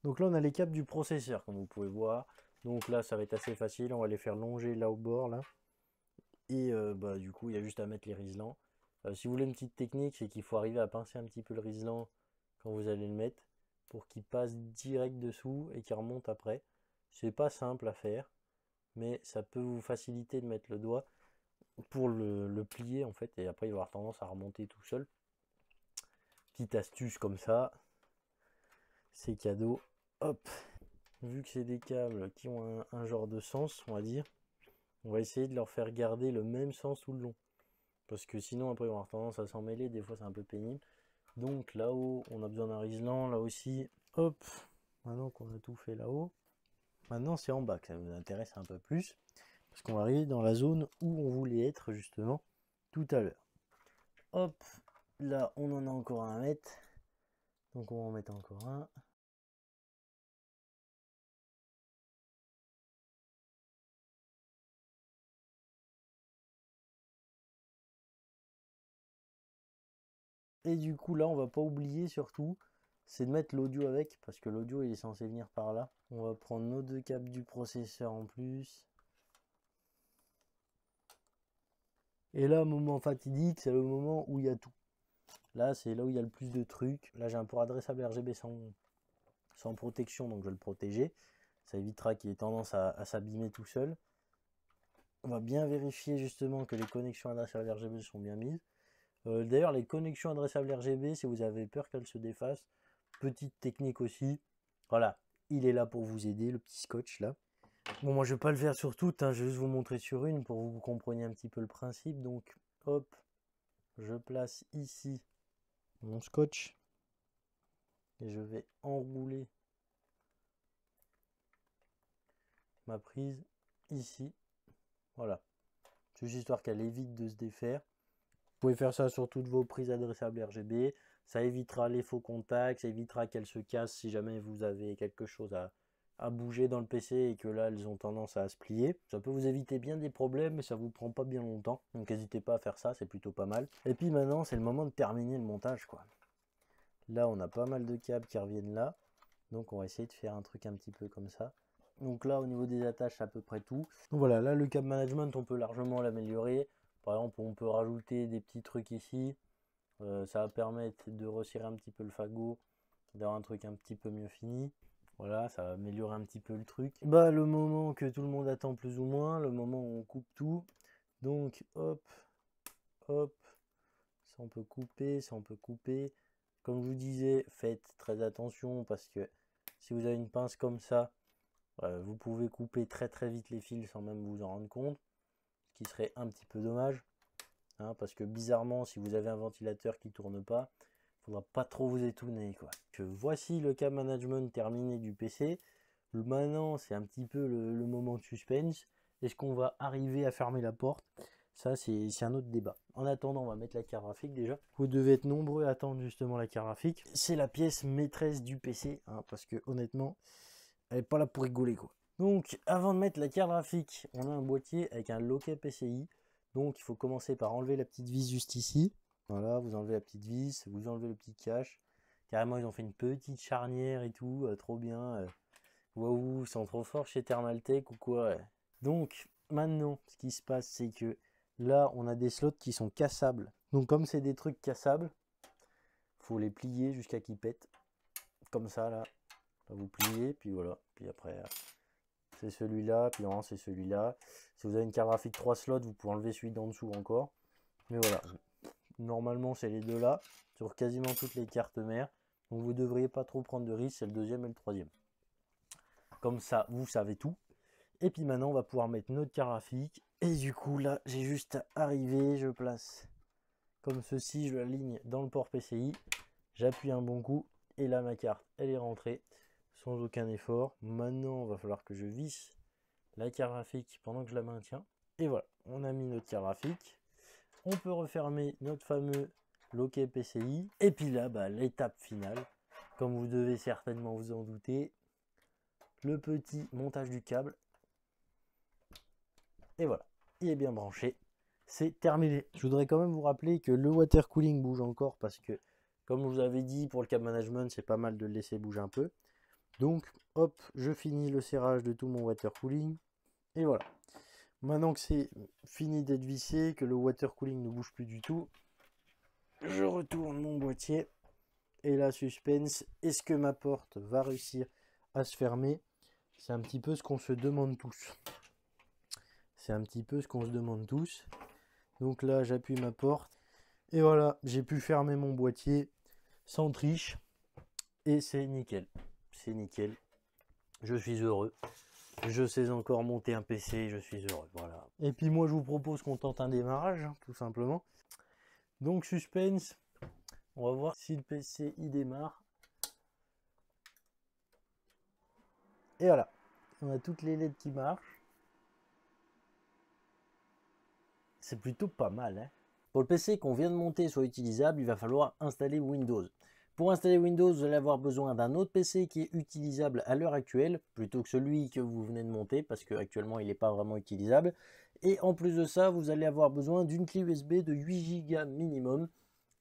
Donc là on a les câbles du processeur comme vous pouvez voir. Donc là ça va être assez facile, on va les faire longer là au bord là. Et euh, bah, du coup il y a juste à mettre les riselants. Euh, si vous voulez une petite technique, c'est qu'il faut arriver à pincer un petit peu le riselant quand vous allez le mettre pour qu'il passe direct dessous et qu'il remonte après. C'est pas simple à faire, mais ça peut vous faciliter de mettre le doigt pour le, plier en fait, et après il va avoir tendance à remonter tout seul. Petite astuce comme ça, c'est cadeau. Hop, vu que c'est des câbles qui ont un, genre de sens, on va dire, on va essayer de leur faire garder le même sens tout le long. Parce que sinon, après, on va avoir tendance à s'en mêler. Des fois, c'est un peu pénible. Donc là-haut, on a besoin d'un riselant, là aussi. Hop, maintenant qu'on a tout fait là-haut. Maintenant, c'est en bas que ça nous intéresse un peu plus. Parce qu'on va arriver dans la zone où on voulait être justement tout à l'heure. Hop, là, on en a encore un à mettre. Donc on va en mettre encore un. Et du coup, là, on va pas oublier surtout, c'est de mettre l'audio avec, parce que l'audio, il est censé venir par là. On va prendre nos deux câbles du processeur en plus. Et là, moment fatidique, c'est le moment où il y a tout. Là, c'est là où il y a le plus de trucs. Là, j'ai un port adressable RGB sans, sans protection, donc je vais le protéger. Ça évitera qu'il ait tendance à, s'abîmer tout seul. On va bien vérifier justement que les connexions adressables RGB sont bien mises. Euh, d'ailleurs, les connexions adressables RGB, si vous avez peur qu'elles se défassent, petite technique aussi. Voilà, il est là pour vous aider, le petit scotch là. Bon, moi je vais pas le faire sur toutes, hein, je vais juste vous montrer sur une pour que vous compreniez un petit peu le principe. Donc, hop, je place ici mon scotch et je vais enrouler ma prise ici. Voilà, juste histoire qu'elle évite de se défaire. Vous pouvez faire ça sur toutes vos prises adressables RGB. Ça évitera les faux contacts, ça évitera qu'elles se cassent si jamais vous avez quelque chose à, bouger dans le PC et que là elles ont tendance à se plier. Ça peut vous éviter bien des problèmes mais ça vous prend pas bien longtemps. Donc n'hésitez pas à faire ça, c'est plutôt pas mal. Et puis maintenant c'est le moment de terminer le montage quoi. Là on a pas mal de câbles qui reviennent là. Donc on va essayer de faire un truc un petit peu comme ça. Donc là au niveau des attaches à peu près tout. Donc voilà là le câble management on peut largement l'améliorer on peut rajouter des petits trucs ici. Euh, ça va permettre de resserrer un petit peu le fagot, d'avoir un truc un petit peu mieux fini. Voilà, ça va améliorer un petit peu le truc. Bah, le moment que tout le monde attend plus ou moins, le moment où on coupe tout. Donc, hop, hop, ça on peut couper, ça on peut couper. Comme je vous disais, faites très attention parce que si vous avez une pince comme ça, euh, vous pouvez couper très très vite les fils sans même vous en rendre compte qui serait un petit peu dommage. Hein, parce que bizarrement, si vous avez un ventilateur qui tourne pas, il faudra pas trop vous étonner. Quoi. Que voici le cas management terminé du PC. Maintenant, c'est un petit peu le, moment de suspense. Est-ce qu'on va arriver à fermer la porte Ça, c'est un autre débat. En attendant, on va mettre la carte graphique déjà. Vous devez être nombreux à attendre justement la carte graphique. C'est la pièce maîtresse du PC, hein, parce que honnêtement, elle n'est pas là pour rigoler. quoi. Donc avant de mettre la carte graphique, on a un boîtier avec un loquet PCI. Donc il faut commencer par enlever la petite vis juste ici. Voilà, vous enlevez la petite vis, vous enlevez le petit cache. Carrément, ils ont fait une petite charnière et tout, euh, trop bien. Euh. Waouh, ils sont trop forts chez Thermaltech ou quoi. Donc maintenant, ce qui se passe, c'est que là, on a des slots qui sont cassables. Donc comme c'est des trucs cassables, faut les plier jusqu'à qu'ils pètent. Comme ça, là. Vous pliez, puis voilà. Puis après... Euh, c'est celui-là, puis c'est celui-là. Si vous avez une carte graphique 3 slots, vous pouvez enlever celui d'en dessous encore. Mais voilà, normalement c'est les deux là, sur quasiment toutes les cartes mères. Donc vous ne devriez pas trop prendre de risque c'est le deuxième et le troisième. Comme ça, vous savez tout. Et puis maintenant, on va pouvoir mettre notre carte graphique. Et du coup, là, j'ai juste à arriver, je place comme ceci, je l'aligne ligne dans le port PCI. J'appuie un bon coup et là, ma carte, elle est rentrée sans aucun effort. Maintenant, il va falloir que je visse la carte graphique pendant que je la maintiens. Et voilà, on a mis notre carte graphique. On peut refermer notre fameux loquet PCI. Et puis là, bah, l'étape finale, comme vous devez certainement vous en douter, le petit montage du câble. Et voilà, il est bien branché. C'est terminé. Je voudrais quand même vous rappeler que le water cooling bouge encore parce que, comme je vous avais dit, pour le câble management, c'est pas mal de le laisser bouger un peu. Donc, hop, je finis le serrage de tout mon water cooling. Et voilà. Maintenant que c'est fini d'être vissé, que le water cooling ne bouge plus du tout, je retourne mon boîtier. Et là, suspense, est-ce que ma porte va réussir à se fermer C'est un petit peu ce qu'on se demande tous. C'est un petit peu ce qu'on se demande tous. Donc là, j'appuie ma porte. Et voilà, j'ai pu fermer mon boîtier sans triche. Et c'est nickel c'est nickel. Je suis heureux. Je sais encore monter un PC, je suis heureux. Voilà. Et puis moi, je vous propose qu'on tente un démarrage, hein, tout simplement. Donc, suspense. On va voir si le PC y démarre. Et voilà. On a toutes les LED qui marchent. C'est plutôt pas mal. Hein. Pour le PC qu'on vient de monter soit utilisable, il va falloir installer Windows. Pour installer Windows, vous allez avoir besoin d'un autre PC qui est utilisable à l'heure actuelle, plutôt que celui que vous venez de monter, parce qu'actuellement il n'est pas vraiment utilisable. Et en plus de ça, vous allez avoir besoin d'une clé USB de 8 Go minimum,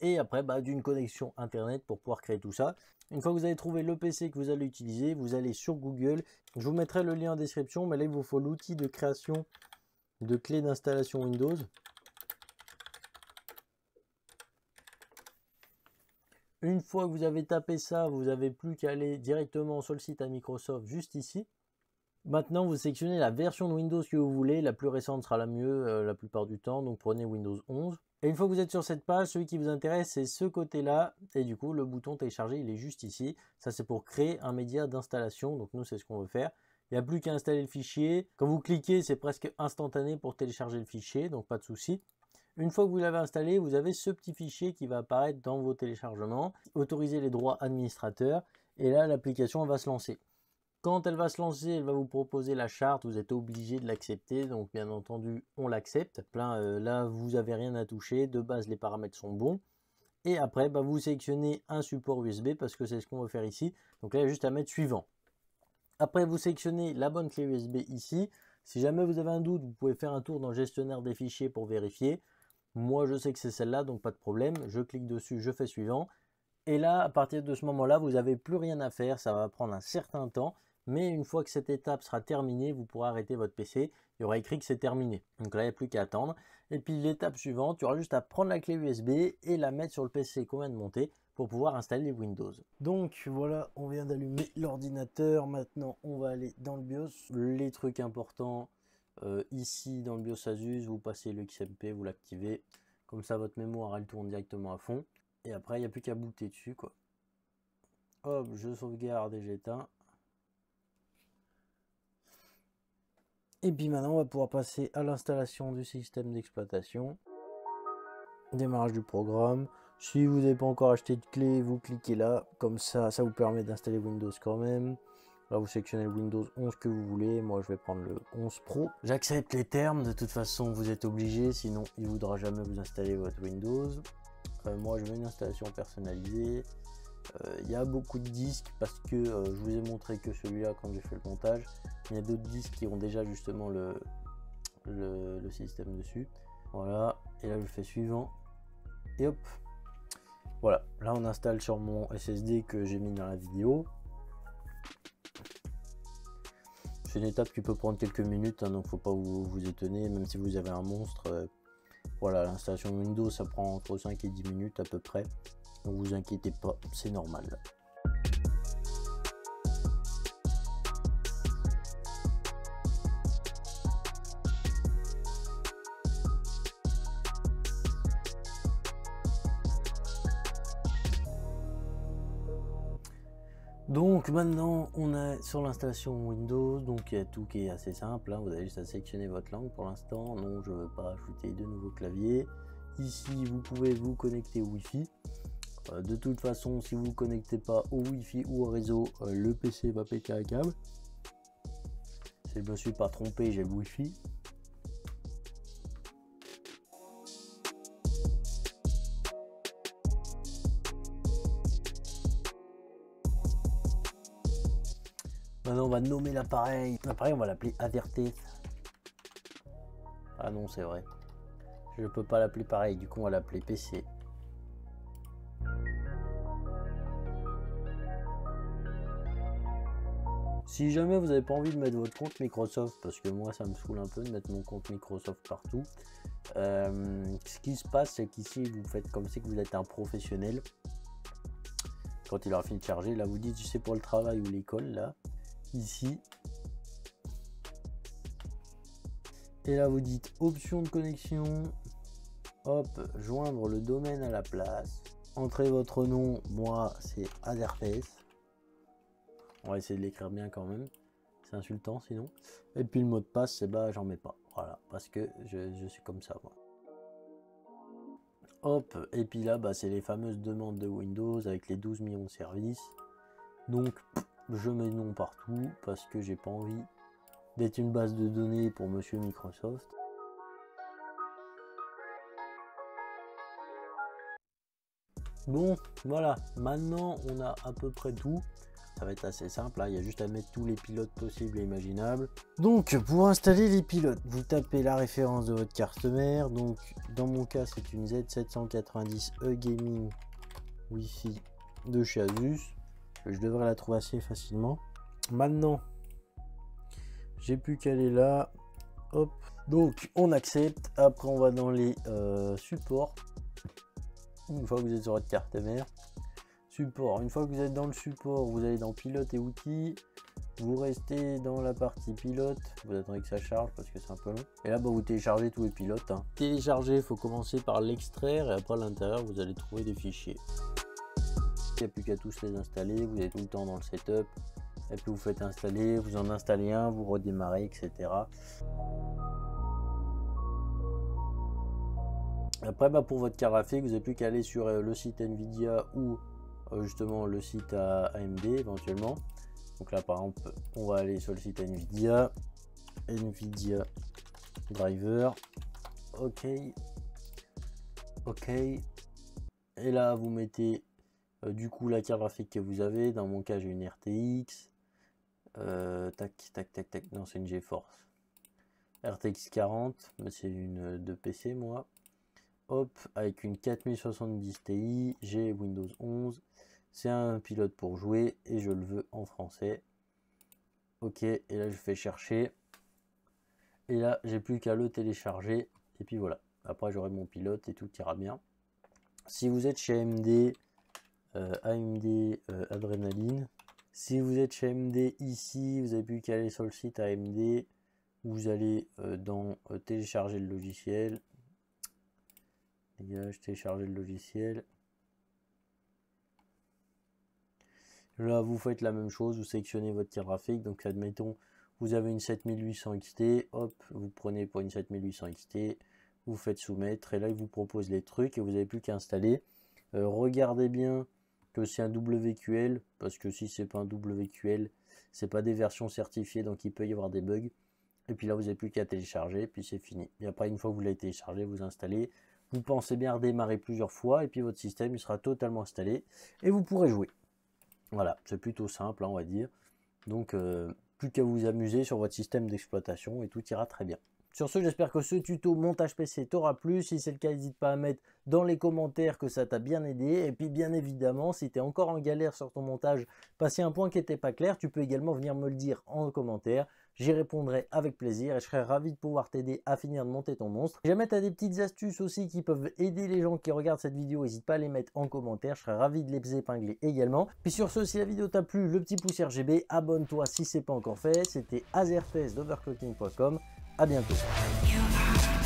et après bah, d'une connexion Internet pour pouvoir créer tout ça. Une fois que vous avez trouvé le PC que vous allez utiliser, vous allez sur Google. Je vous mettrai le lien en description, mais là il vous faut l'outil de création de clé d'installation Windows. Une fois que vous avez tapé ça, vous n'avez plus qu'à aller directement sur le site à Microsoft juste ici. Maintenant, vous sélectionnez la version de Windows que vous voulez. La plus récente sera la mieux euh, la plupart du temps, donc prenez Windows 11. Et une fois que vous êtes sur cette page, celui qui vous intéresse, c'est ce côté-là. Et du coup, le bouton télécharger, il est juste ici. Ça, c'est pour créer un média d'installation. Donc nous, c'est ce qu'on veut faire. Il n'y a plus qu'à installer le fichier. Quand vous cliquez, c'est presque instantané pour télécharger le fichier, donc pas de souci. Une fois que vous l'avez installé, vous avez ce petit fichier qui va apparaître dans vos téléchargements. Autoriser les droits administrateurs et là, l'application va se lancer. Quand elle va se lancer, elle va vous proposer la charte, vous êtes obligé de l'accepter, donc bien entendu, on l'accepte. Euh, là, vous n'avez rien à toucher, de base, les paramètres sont bons. Et après, bah, vous sélectionnez un support USB parce que c'est ce qu'on va faire ici. Donc là, juste à mettre suivant. Après, vous sélectionnez la bonne clé USB ici. Si jamais vous avez un doute, vous pouvez faire un tour dans le gestionnaire des fichiers pour vérifier. Moi, je sais que c'est celle-là, donc pas de problème. Je clique dessus, je fais suivant. Et là, à partir de ce moment-là, vous n'avez plus rien à faire. Ça va prendre un certain temps. Mais une fois que cette étape sera terminée, vous pourrez arrêter votre PC. Il y aura écrit que c'est terminé. Donc là, il n'y a plus qu'à attendre. Et puis l'étape suivante, tu auras juste à prendre la clé USB et la mettre sur le PC qu'on vient de monter pour pouvoir installer les Windows. Donc voilà, on vient d'allumer l'ordinateur. Maintenant, on va aller dans le BIOS. Les trucs importants, euh, ici, dans le BIOS vous passez le XMP, vous l'activez. Comme ça, votre mémoire, elle tourne directement à fond. Et après, il n'y a plus qu'à booter dessus, quoi. Hop, je sauvegarde et j'éteins. Et puis maintenant, on va pouvoir passer à l'installation du système d'exploitation. Démarrage du programme. Si vous n'avez pas encore acheté de clé, vous cliquez là. Comme ça, ça vous permet d'installer Windows quand même. Là, vous sélectionnez le Windows 11 que vous voulez. Moi, je vais prendre le 11 Pro. J'accepte les termes. De toute façon, vous êtes obligé. Sinon, il ne voudra jamais vous installer votre Windows. Euh, moi, je veux une installation personnalisée. Euh, il y a beaucoup de disques parce que euh, je vous ai montré que celui-là quand j'ai fait le montage. Il y a d'autres disques qui ont déjà justement le, le système dessus. Voilà. Et là, je fais suivant. Et hop. Voilà. Là, on installe sur mon SSD que j'ai mis dans la vidéo. C'est une étape qui peut prendre quelques minutes, il hein, donc faut pas vous, étonner, même si vous avez un monstre. Euh, voilà, l'installation Windows, ça prend entre 5 et 10 minutes à peu près. Donc vous inquiétez pas, c'est normal. maintenant, on est sur l'installation Windows, donc il y a tout qui est assez simple. Hein. Vous avez juste à sélectionner votre langue pour l'instant. Non, je ne veux pas ajouter de nouveaux claviers. Ici, vous pouvez vous connecter au Wi-Fi. Euh, de toute façon, si vous ne connectez pas au Wi-Fi ou au réseau, euh, le PC va péter à câble. Si je ne me suis pas trompé, j'ai le Wi-Fi. nommer l'appareil. L'appareil, on va l'appeler Averté. Ah non, c'est vrai. Je peux pas l'appeler pareil, du coup, on va l'appeler PC. Si jamais vous n'avez pas envie de mettre votre compte Microsoft, parce que moi ça me saoule un peu de mettre mon compte Microsoft partout, euh, ce qui se passe c'est qu'ici vous faites comme si vous êtes un professionnel. Quand il aura fini de charger, là vous dites c'est pour le travail ou l'école là ici. Et là, vous dites option de connexion. Hop, joindre le domaine à la place. Entrez votre nom. Moi, c'est Adherface On va essayer de l'écrire bien quand même. C'est insultant sinon. Et puis le mot de passe, c'est bah j'en mets pas. Voilà, parce que je, suis comme ça Hop, et puis là, bah, c'est les fameuses demandes de Windows avec les 12 millions de services. Donc, je mets non partout parce que j'ai pas envie d'être une base de données pour monsieur Microsoft. Bon, voilà, maintenant on a à peu près tout. Ça va être assez simple, hein. il y a juste à mettre tous les pilotes possibles et imaginables. Donc, pour installer les pilotes, vous tapez la référence de votre carte mère. Donc, dans mon cas, c'est une Z790E Gaming Wi-Fi de chez Asus je devrais la trouver assez facilement. Maintenant, j'ai plus qu'elle est là. Hop. Donc, on accepte. Après, on va dans les euh, supports. Une fois que vous êtes sur votre carte mère. Support. Une fois que vous êtes dans le support, vous allez dans pilote et outils. Vous restez dans la partie pilote. Vous attendez que ça charge parce que c'est un peu long. Et là, bah, vous téléchargez tous les pilotes. Hein. Télécharger, il faut commencer par l'extraire. Et après, à l'intérieur, vous allez trouver des fichiers. Il n'y a plus qu'à tous les installer, vous êtes tout le temps dans le setup, et puis vous faites installer, vous en installez un, vous redémarrez, etc. Après, bah, pour votre carte graphique, vous n'avez plus qu'à aller sur euh, le site Nvidia ou euh, justement le site AMD éventuellement. Donc là, par exemple, on va aller sur le site Nvidia, Nvidia Driver, OK, OK. Et là, vous mettez euh, du coup, la carte graphique que vous avez, dans mon cas, j'ai une RTX. Euh, tac, tac, tac, tac. Non, c'est une GeForce. RTX 40, mais c'est une euh, de PC moi. Hop, avec une 4070 Ti, j'ai Windows 11. C'est un pilote pour jouer et je le veux en français. Ok, et là je fais chercher. Et là, j'ai plus qu'à le télécharger. Et puis voilà. Après, j'aurai mon pilote et tout ira bien. Si vous êtes chez AMD, euh, AMD euh, Adrenaline. Si vous êtes chez AMD ici, vous avez plus qu'à aller sur le site AMD. Vous allez euh, dans télécharger le logiciel. Dégage, télécharger le logiciel. Là, vous faites la même chose, vous sélectionnez votre carte graphique. Donc, admettons, vous avez une 7800 XT. Hop, vous prenez pour une 7800 XT. Vous faites soumettre. Et là, il vous propose les trucs et vous n'avez plus qu'à installer. regardez bien c'est un WQL, parce que si c'est pas un WQL, c'est pas des versions certifiées, donc il peut y avoir des bugs. Et puis là, vous n'avez plus qu'à télécharger, puis c'est fini. Et après, une fois que vous l'avez téléchargé, vous installez. Vous pensez bien redémarrer plusieurs fois, et puis votre système il sera totalement installé, et vous pourrez jouer. Voilà, c'est plutôt simple, hein, on va dire. Donc, euh, plus qu'à vous amuser sur votre système d'exploitation, et tout ira très bien. Sur ce, j'espère que ce tuto montage PC t'aura plu. Si c'est le cas, n'hésite pas à mettre dans les commentaires que ça t'a bien aidé. Et puis bien évidemment, si tu es encore en galère sur ton montage, passer un point qui n'était pas clair, tu peux également venir me le dire en commentaire. J'y répondrai avec plaisir et je serai ravi de pouvoir t'aider à finir de monter ton monstre. Si jamais tu des petites astuces aussi qui peuvent aider les gens qui regardent cette vidéo, n'hésite pas à les mettre en commentaire. Je serai ravi de les épingler également. Puis sur ce, si la vidéo t'a plu, le petit pouce RGB, abonne-toi si c'est pas encore fait. C'était azerfest a bientôt.